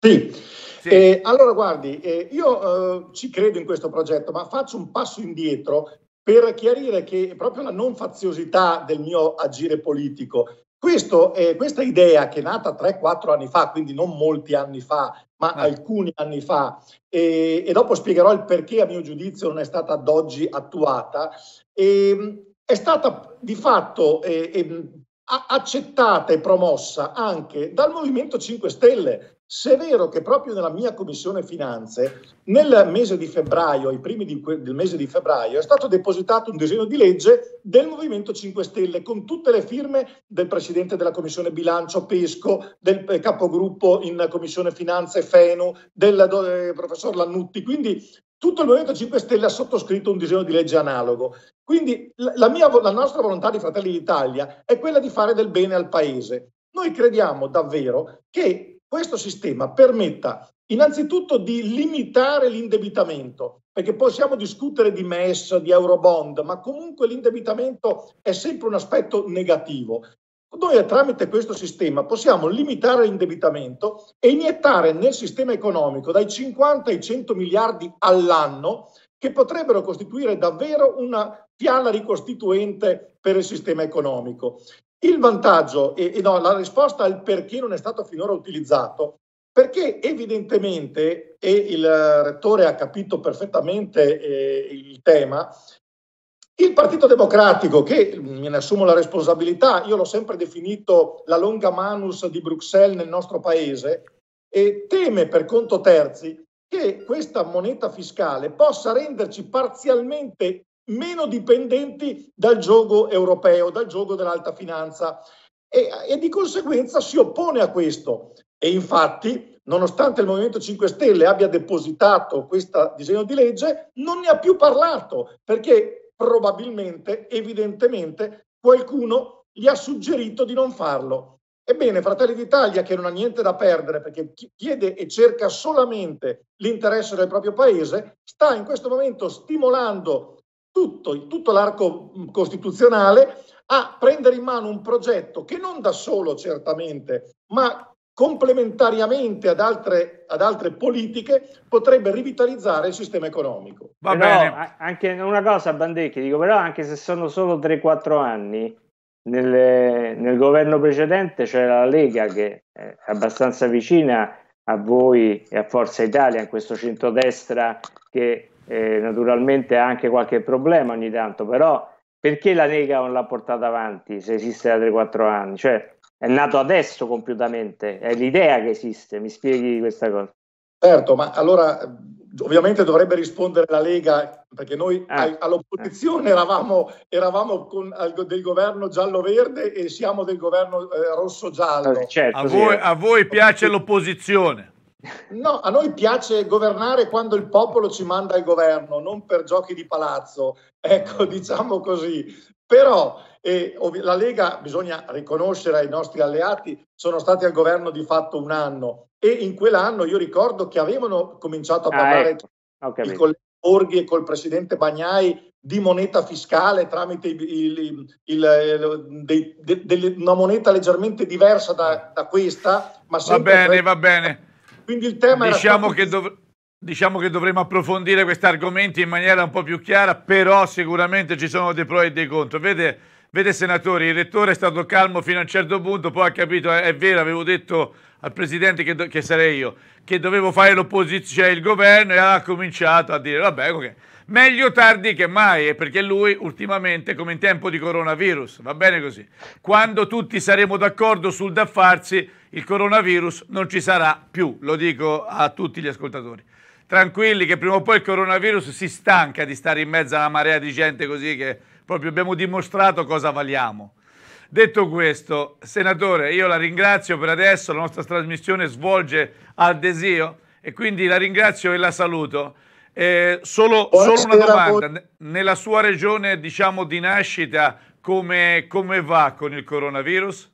Sì, sì. Eh, allora guardi, eh, io eh, ci credo in questo progetto, ma faccio un passo indietro per chiarire che proprio la non faziosità del mio agire politico, questo, eh, questa idea che è nata 3-4 anni fa, quindi non molti anni fa, ma ah. alcuni anni fa, eh, e dopo spiegherò il perché a mio giudizio non è stata ad oggi attuata, ehm, è stata di fatto eh, ehm, accettata e promossa anche dal Movimento 5 Stelle, se è vero che proprio nella mia commissione finanze, nel mese di febbraio, ai primi que- del mese di febbraio, è stato depositato un disegno di legge del Movimento 5 Stelle con tutte le firme del presidente della commissione bilancio Pesco, del eh, capogruppo in commissione finanze Fenu, del eh, professor Lannutti. Quindi tutto il Movimento 5 Stelle ha sottoscritto un disegno di legge analogo. Quindi la, mia, la nostra volontà di Fratelli d'Italia è quella di fare del bene al Paese. Noi crediamo davvero che questo sistema permetta innanzitutto di limitare l'indebitamento, perché possiamo discutere di MES, di Eurobond, ma comunque l'indebitamento è sempre un aspetto negativo. Noi tramite questo sistema possiamo limitare l'indebitamento e iniettare nel sistema economico dai 50 ai 100 miliardi all'anno che potrebbero costituire davvero una piana ricostituente per il sistema economico. Il vantaggio, e, e no, la risposta al perché non è stato finora utilizzato, perché evidentemente, e il rettore ha capito perfettamente eh, il tema, il Partito Democratico, che mm, me ne assumo la responsabilità, io l'ho sempre definito la longa manus di Bruxelles nel nostro paese, e teme per conto terzi che questa moneta fiscale possa renderci parzialmente meno dipendenti dal gioco europeo, dal gioco dell'alta finanza e, e di conseguenza si oppone a questo. E infatti nonostante il Movimento 5 Stelle abbia depositato questo disegno di legge, non ne ha più parlato perché probabilmente, evidentemente, qualcuno gli ha suggerito di non farlo. Ebbene, Fratelli d'Italia, che non ha niente da perdere perché chiede e cerca solamente l'interesse del proprio paese, sta in questo momento stimolando tutto, tutto l'arco mm, costituzionale a prendere in mano un progetto che non da solo certamente, ma complementariamente ad altre, ad altre, politiche potrebbe rivitalizzare il sistema economico. Va però, bene. Anche una cosa, Bandecchi, dico però anche se sono solo 3-4 anni, nel, nel, governo precedente c'era la Lega che è abbastanza vicina a voi e a Forza Italia, in questo centrodestra che eh, naturalmente ha anche qualche problema ogni tanto, però perché la Lega non l'ha portata avanti se esiste da 3-4 anni? Cioè, è nato adesso compiutamente, è l'idea che esiste, mi spieghi questa cosa. Certo, ma allora ovviamente dovrebbe rispondere la Lega, perché noi ah, all'opposizione ah. eravamo, eravamo con, al, del governo giallo-verde e siamo del governo eh, rosso-giallo. Certo, a, sì. voi, a, voi, piace l'opposizione. No, a noi piace governare quando il popolo ci manda al governo, non per giochi di palazzo, ecco, [LAUGHS] diciamo così. Però eh, la Lega, bisogna riconoscere ai nostri alleati, sono stati al governo di fatto un anno e in quell'anno io ricordo che avevano cominciato a ah, parlare ah, ecco. con i Borghi e col presidente Bagnai di moneta fiscale tramite il, il, il, de, de, de, una moneta leggermente diversa da, eh. da questa. Ma va bene, tra... va bene. Quindi il tema diciamo stato... che dov... Diciamo che dovremo approfondire questi argomenti in maniera un po' più chiara, però sicuramente ci sono dei pro e dei contro. Vede, vede senatori, il rettore è stato calmo fino a un certo punto, poi ha capito, è, eh, è vero, avevo detto al presidente che, do... che sarei io, che dovevo fare l'opposizione, cioè il governo, e ha cominciato a dire, vabbè, okay. meglio tardi che mai, perché lui ultimamente, come in tempo di coronavirus, va bene così, quando tutti saremo d'accordo sul da farsi, il coronavirus non ci sarà più, lo dico a tutti gli ascoltatori. Tranquilli che prima o poi il coronavirus si stanca di stare in mezzo a una marea di gente così che proprio abbiamo dimostrato cosa valiamo. Detto questo, senatore, io la ringrazio per adesso, la nostra trasmissione svolge al desio e quindi la ringrazio e la saluto. Eh, solo, solo, una domanda, nella sua regione diciamo, di nascita come, come va con il coronavirus?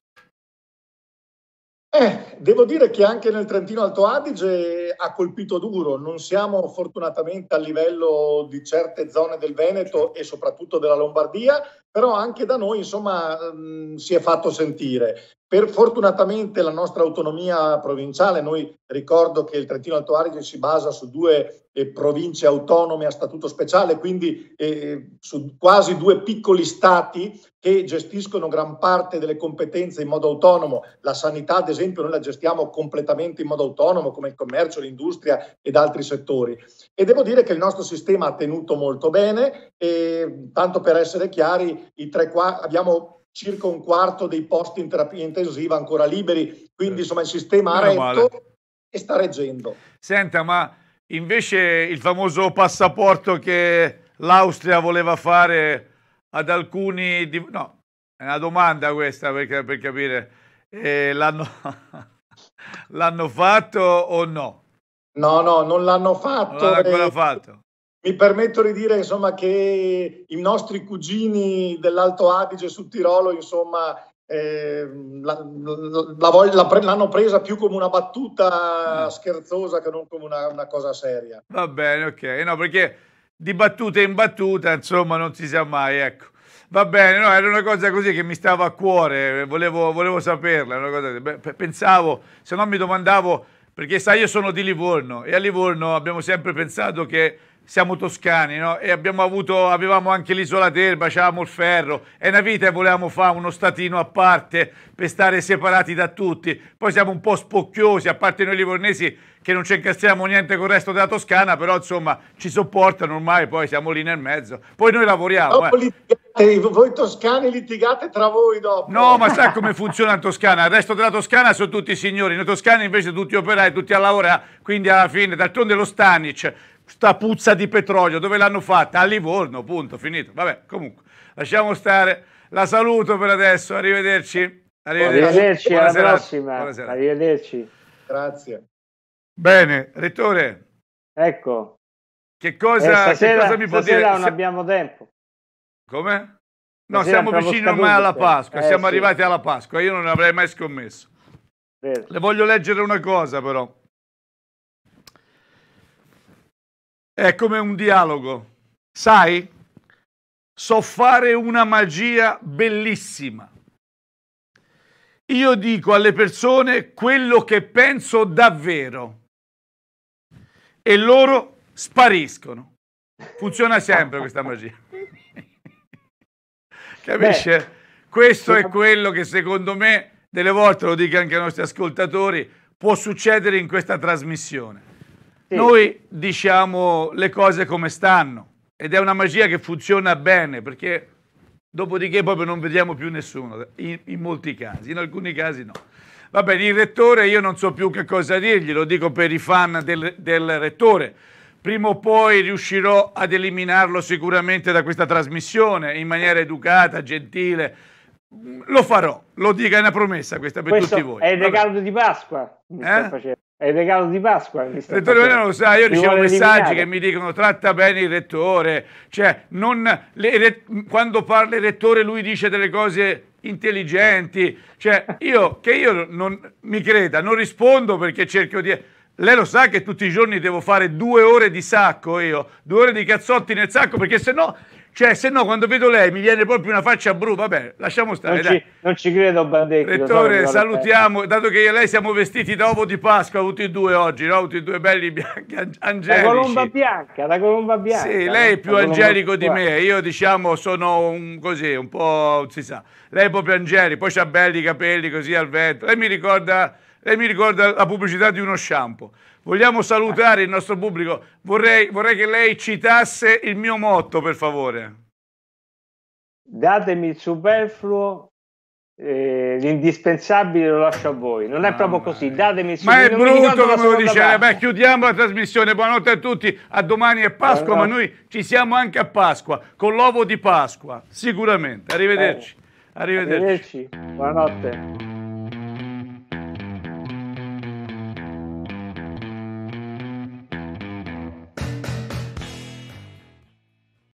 Eh, devo dire che anche nel Trentino Alto Adige ha colpito duro, non siamo fortunatamente a livello di certe zone del Veneto e soprattutto della Lombardia, però anche da noi insomma mh, mm, si è fatto sentire. Per, fortunatamente la nostra autonomia provinciale, noi ricordo che il Trentino Alto Adige si basa su due eh, province autonome a statuto speciale, quindi eh, su quasi due piccoli stati che gestiscono gran parte delle competenze in modo autonomo. La sanità, ad esempio, noi la gestiamo completamente in modo autonomo, come il commercio, l'industria ed altri settori. E devo dire che il nostro sistema ha tenuto molto bene, e, eh, tanto per essere chiari, i tre qua abbiamo circa un quarto dei posti in terapia intensiva ancora liberi, quindi eh, insomma il sistema ha retto e sta reggendo. Senta, ma invece il famoso passaporto che l'Austria voleva fare ad alcuni... Di... No, è una domanda questa per, per capire, eh, l'hanno... [LAUGHS] l'hanno fatto o no? No, no, non l'hanno fatto. Non l'hanno ancora fatto mi permetto di dire insomma, che i nostri cugini dell'Alto Adige su Tirolo insomma, eh, la, la, la, l'hanno presa più come una battuta mm. scherzosa che non come una, una, cosa seria. Va bene, ok. No, perché di battuta in battuta, insomma, non si sa mai, ecco. Va bene, no, era una cosa così che mi stava a cuore, volevo, volevo saperla, cosa, pensavo, se no mi domandavo, perché sai io sono di Livorno e a Livorno abbiamo sempre pensato che siamo toscani no? e avuto, avevamo anche l'isola d'Erba, avevamo il ferro, è una vita e volevamo fare uno statino a parte per stare separati da tutti, poi siamo un po' spocchiosi, a parte noi livornesi che non ci incastriamo niente con il resto della Toscana, però insomma ci sopportano ormai, poi siamo lì nel mezzo, poi noi lavoriamo. No, eh. Eh, voi toscani litigate tra voi dopo. No, ma sa come funziona in Toscana? Il resto della Toscana sono tutti signori, noi toscani invece tutti operai, tutti a lavorare, quindi alla fine, d'altronde lo Stanic sta puzza di petrolio, dove l'hanno fatta? A Livorno, punto, finito. Vabbè, comunque, lasciamo stare. La saluto per adesso, arrivederci. Arrivederci, arrivederci alla serata. prossima. Buona arrivederci. Grazie. Bene, Rettore. Ecco. Che cosa, eh, stasera, che cosa mi può dire? non abbiamo tempo. Come? No, stasera siamo vicini ormai alla eh. Pasqua, eh, siamo sì. arrivati alla Pasqua, io non avrei mai scommesso. Vero. Le voglio leggere una cosa però. È come un dialogo. Sai, so fare una magia bellissima. Io dico alle persone quello che penso davvero e loro spariscono. Funziona sempre questa magia. [LAUGHS] Capisce? Beh, Questo è quello che secondo me, delle volte lo dico anche ai nostri ascoltatori, può succedere in questa trasmissione sì. noi diciamo le cose come stanno ed è una magia che funziona bene perché dopodiché proprio non vediamo più nessuno, in, in molti casi, in alcuni casi no. Va bene, il rettore io non so più che cosa dirgli, lo dico per i fan del, del rettore. Prima o poi riuscirò ad eliminarlo sicuramente da questa trasmissione in maniera educata, gentile. Lo farò, lo dica, è una promessa questa per Questo tutti voi. È il regalo di Pasqua. Eh? È il regalo di Pasqua. Il Rettore Veneno lo sa, io ricevo messaggi eliminare. che mi dicono tratta bene il rettore, cioè non, le, quando parla il rettore lui dice delle cose intelligenti, cioè io che io non mi creda, non rispondo perché cerco di... Lei lo sa che tutti i giorni devo fare due ore di sacco io, due ore di cazzotti nel sacco perché se no cioè, se no, quando vedo lei mi viene proprio una faccia brutta. Vabbè, lasciamo stare. Non, ci, non ci, credo, Bandecchi. Rettore, salutiamo. Eh. Dato che io e lei siamo vestiti da ovo di Pasqua, tutti e due oggi, no? Tutti e due belli bianchi, angelici. La colomba bianca, la colomba bianca. Sì, lei è più angelico di me. Io, diciamo, sono un, così, un po', si sa. Lei è proprio angelico, poi ha belli capelli così al vento. Lei mi ricorda lei mi ricorda la pubblicità di uno shampoo. Vogliamo salutare il nostro pubblico. Vorrei, vorrei che lei citasse il mio motto, per favore. Datemi il superfluo eh, l'indispensabile lo lascio a voi. Non è ah, proprio così, datemi il superfluo. Ma è brutto come lo diceva. Diciamo. Beh, chiudiamo la trasmissione. Buonanotte a tutti. A domani è Pasqua, allora. ma noi ci siamo anche a Pasqua con l'uovo di Pasqua, sicuramente. Arrivederci. Eh. Arrivederci. Arrivederci. Buonanotte.